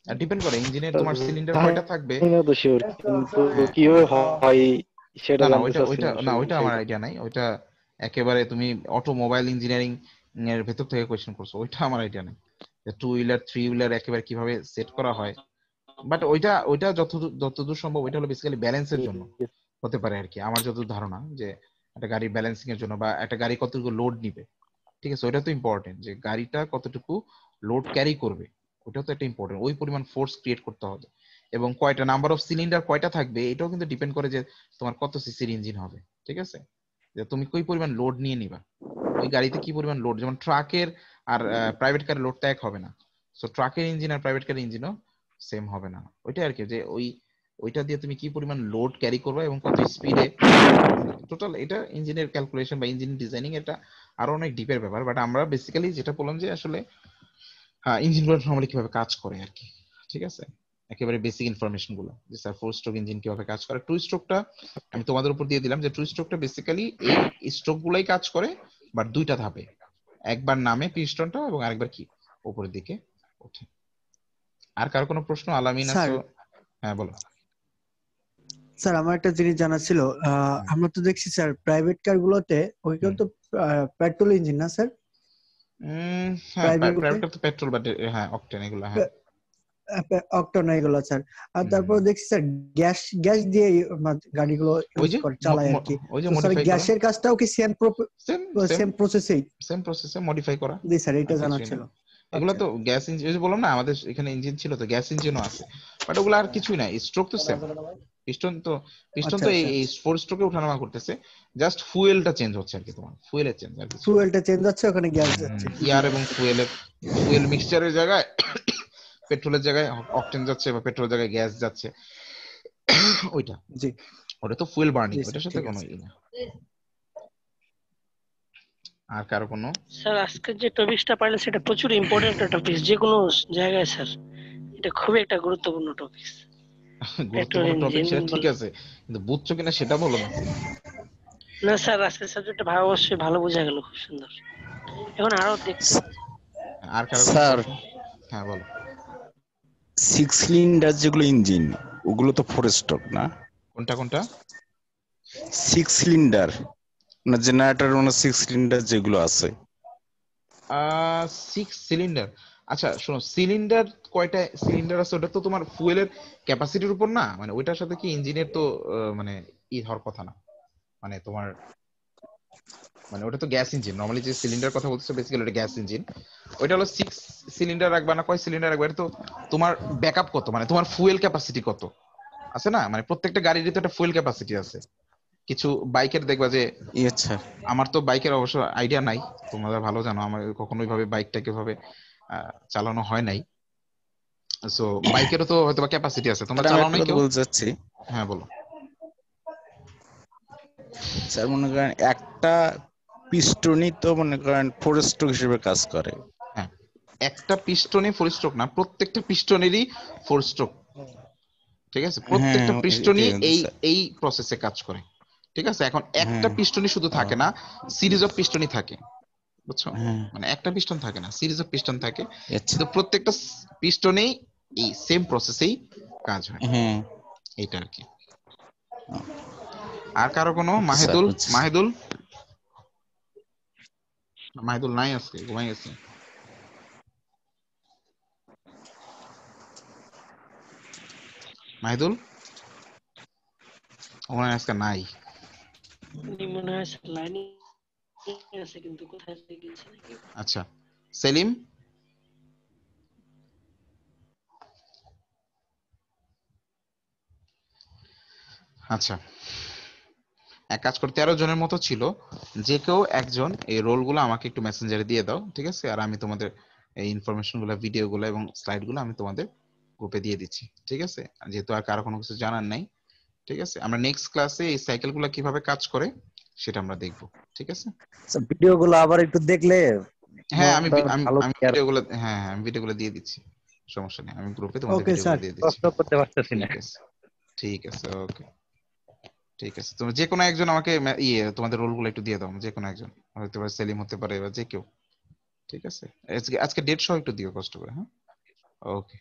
আর ডিপেন্ড করে ইঞ্জিনের তোমার সিলিন্ডার কয়টা থাকবে তো শিওর কিন্তু কিভাবে হয় সেটা না ওইটা ওইটা না ওইটা আমার আইডিয়া নাই ওইটা একেবারে তুমি অটোমোবাইল ইঞ্জিনিয়ারিং এর ভেতর থেকে কোশ্চেন করছো ওইটা আমার আইডিয়া নাই টু হুইলার থ্রি হুইলার একেবারে কিভাবে সেট করা হয় বাট ওইটা ওইটা যত যতদূর সম্ভব ওইটা হলো বেসিক্যালি ব্যালেন্সের জন্য হতে পারে আর কি আমার যত ধারণা যে একটা গাড়ি ব্যালেন্সিং এর জন্য বা একটা গাড়ি কতটুকু লোড নিবে ঠিক আছে ওইটা তো ইম্পর্টেন্ট যে গাড়িটা কতটুকু লোড ক্যারি করবে ওইটা তো একটা ইম্পর্টেন্ট ওই পরিমাণ ফোর্স ক্রিয়েট করতে হবে এবং কয়টা নাম্বার অফ সিলিন্ডার কয়টা থাকবে এটাও কিন্তু ডিপেন্ড করে যে তোমার কত সিসির ইঞ্জিন হবে ঠিক আছে যে তুমি কই পরিমাণ লোড নিয়ে নিবা ওই গাড়িতে কি পরিমাণ লোড যেমন ট্রাকের আর প্রাইভেট কারের লোডটা এক হবে না সো ট্রাকের ইঞ্জিন আর প্রাইভেট কারের ইঞ্জিনও সেম হবে না ওইটা আর কি যে ওই ওইটা দিয়ে তুমি কি পরিমাণ লোড ক্যারি করবে এবং কত স্পিডে টোটাল এটা ইঞ্জিনের ক্যালকুলেশন বা ইঞ্জিন ডিজাইনিং এটা আরো অনেক ডিপের ব্যাপার বাট আমরা বেসিক্যালি যেটা বললাম যে আসলে ইঞ্জিনগুলো নর্মালি কিভাবে কাজ করে আর কি ঠিক আছে একেবারে বেসিক ইনফরমেশন গুলো যে স্যার ফোর স্ট্রোক ইঞ্জিন কিভাবে কাজ করে টু স্ট্রোকটা আমি তোমাদের উপর দিয়ে দিলাম যে টু স্ট্রোকটা বেসিক্যালি এই স্ট্রোক গুলাই কাজ করে বাট দুইটা ধাপে একবার নামে পিস্টনটা এবং আরেকবার কি উপরের দিকে ওঠে আর কারো কোনো প্রশ্ন আলামিন আছে হ্যাঁ বলো স্যার আমার একটা জিনিস জানা ছিল হ্যাঁ। আমরা তো দেখছি স্যার প্রাইভেট কার গুলোতে ওইগুলো তো পেট্রোল ইঞ্জিন না স্যার পেট্রোল হ্যাঁ, হ্যাঁ এগুলো হ্যাঁ এগুলো স্যার আর তারপর দেখছি স্যার গ্যাস গ্যাস দিয়ে গাড়িগুলো চালায় আর কি গ্যাসের কাজটাও কি সেম সেম প্রসেসেই সেম প্রসেসে মডিফাই করা জি স্যার এটা জানার ছিল এগুলো আচ্ছা। তো গ্যাস ইঞ্জিন বললাম না আমাদের এখানে ইঞ্জিন ছিল তো গ্যাস ইঞ্জিনও আছে বাট ওগুলো আর কিছুই না স্ট্রোক তো সেম পিস্টন তো পিস্টন তো আচ্ছা, এই ফোর স্ট্রোকে ওঠানামা করতেছে জাস্ট ফুয়েলটা চেঞ্জ হচ্ছে আর কি তোমার ফুয়েলের চেঞ্জ আর কি ফুয়েলটা চেঞ্জ হচ্ছে ওখানে গ্যাস যাচ্ছে ইয়ার এবং ফুয়েলের ফুয়েল মিক্সচারের জায়গায় পেট্রোলের জায়গায় অক্টেন যাচ্ছে বা পেট্রোলের জায়গায় গ্যাস যাচ্ছে ওইটা জি ওটা তো ফুয়েল বার্নিং ওটার সাথে কোনো ই না আর কারো কোনো স্যার আজকে যে টপিকটা পাইলে সেটা প্রচুর ইম্পর্টেন্ট একটা টপিক যে কোনো জায়গায় স্যার এটা খুবই একটা গুরুত্বপূর্ণ টপিক [laughs] গুরুত্বপূর্ণ টপিক স্যার ঠিক আছে কিন্তু বুঝছো কিনা সেটা বলো না না স্যার আজকে সাবজেক্টটা ভালো অবশ্যই ভালো বোঝা গেল খুব সুন্দর এখন আরো দেখতে আর কারো স্যার হ্যাঁ বলো সিক্স সিলিন্ডার যেগুলো ইঞ্জিন ওগুলো তো ফোর স্ট্রোক না কোনটা কোনটা সিক্স সিলিন্ডার না জেনারেটর মানে সিক্স সিলিন্ডার যেগুলো আছে সিক্স সিলিন্ডার আচ্ছা শোনো সিলিন্ডার কয়টা সিলিন্ডার আছে ওটা তো তোমার ফুয়েলের ক্যাপাসিটির উপর না মানে ওইটার সাথে কি ইঞ্জিনের তো মানে ই কথা না মানে তোমার মানে ওটা তো গ্যাস ইঞ্জিন নরমালি যে সিলিন্ডার কথা বলতেছো বেসিক্যালি ওটা গ্যাস ইঞ্জিন ওইটা হলো সিক্স সিলিন্ডার রাখবা না কয় সিলিন্ডার রাখবা এটা তো তোমার ব্যাকআপ কত মানে তোমার ফুয়েল ক্যাপাসিটি কত আছে না মানে প্রত্যেকটা গাড়িরই তো একটা ফুয়েল ক্যাপাসিটি আছে কিছু বাইকের দেখবা যে আমার তো বাইকের অবশ্য আইডিয়া নাই তোমরা ভালো জানো আমার কখনো ওইভাবে বাইকটাকে ভাবে চালানো হয় নাই সো বাইকের তো হয়তো ক্যাপাসিটি আছে তোমরা চালাও নাই কেউ যাচ্ছি হ্যাঁ বলো স্যার মনে করেন একটা পিস্টনই তো মনে করেন ফোর স্ট্রোক হিসেবে কাজ করে হ্যাঁ একটা পিস্টনে ফোর স্ট্রোক না প্রত্যেকটা পিস্টনেরই ফোর স্ট্রোক ঠিক আছে প্রত্যেকটা পিস্টনই হ্যাঁ, এই এই প্রসেসে কাজ করে ঠিক আছে এখন একটা হ্যাঁ। পিস্টনই শুধু থাকে না সিরিজ অফ পিস্টনই থাকে বুঝছো হ্যাঁ। মানে একটা পিস্টন থাকে না সিরিজ অফ পিস্টন থাকে আচ্ছা। তো প্রত্যেকটা পিস্টনেই এই সেম প্রসেসেই কাজ হয় হ্যাঁ। এটা আর কি আর কারো কোনো মাহেদুল মাহেদুল মাহেদুল নাই আজকে ঘুমাই গেছে মাহেদুল ওনার আজকে নাই আচ্ছা সেলিম আচ্ছা এক কাজ করতে তেরো জনের মতো ছিল যে কেউ একজন এই রোলগুলো আমাকে একটু মেসেঞ্জারে দিয়ে দাও ঠিক আছে আর আমি তোমাদের এই ইনফরমেশন গুলো ভিডিও গুলো এবং স্লাইড গুলো আমি তোমাদের গ্রুপে দিয়ে দিচ্ছি ঠিক আছে যেহেতু আর কারো কোনো কিছু জানার নাই ঠিক আছে আমরা নেক্সট ক্লাসে এই সাইকেলগুলো কিভাবে কাজ করে সেটা আমরা দেখব ঠিক আছে ভিডিওগুলো আচ্ছা, আবার একটু দেখলে হ্যাঁ আমি আমি ভিডিওগুলো হ্যাঁ, হ্যাঁ আমি ভিডিওগুলো দিয়ে দিচ্ছি সমস্যা নেই আমি গ্রুপে তোমাদের ভিডিও দিয়ে দিচ্ছি কষ্ট করতে পারতেছি না ঠিক আছে ওকে ঠিক আছে তুমি যে কোনো একজন আমাকে ইয়ে তোমাদের রোলগুলো একটু দিয়ে দাও যে কোনো একজন হয়তো পারে সেলিম হতে পারে বা যে কেউ ঠিক আছে আজকে আজকে ডেট সহ একটু দিও কষ্ট করে হ্যাঁ ওকে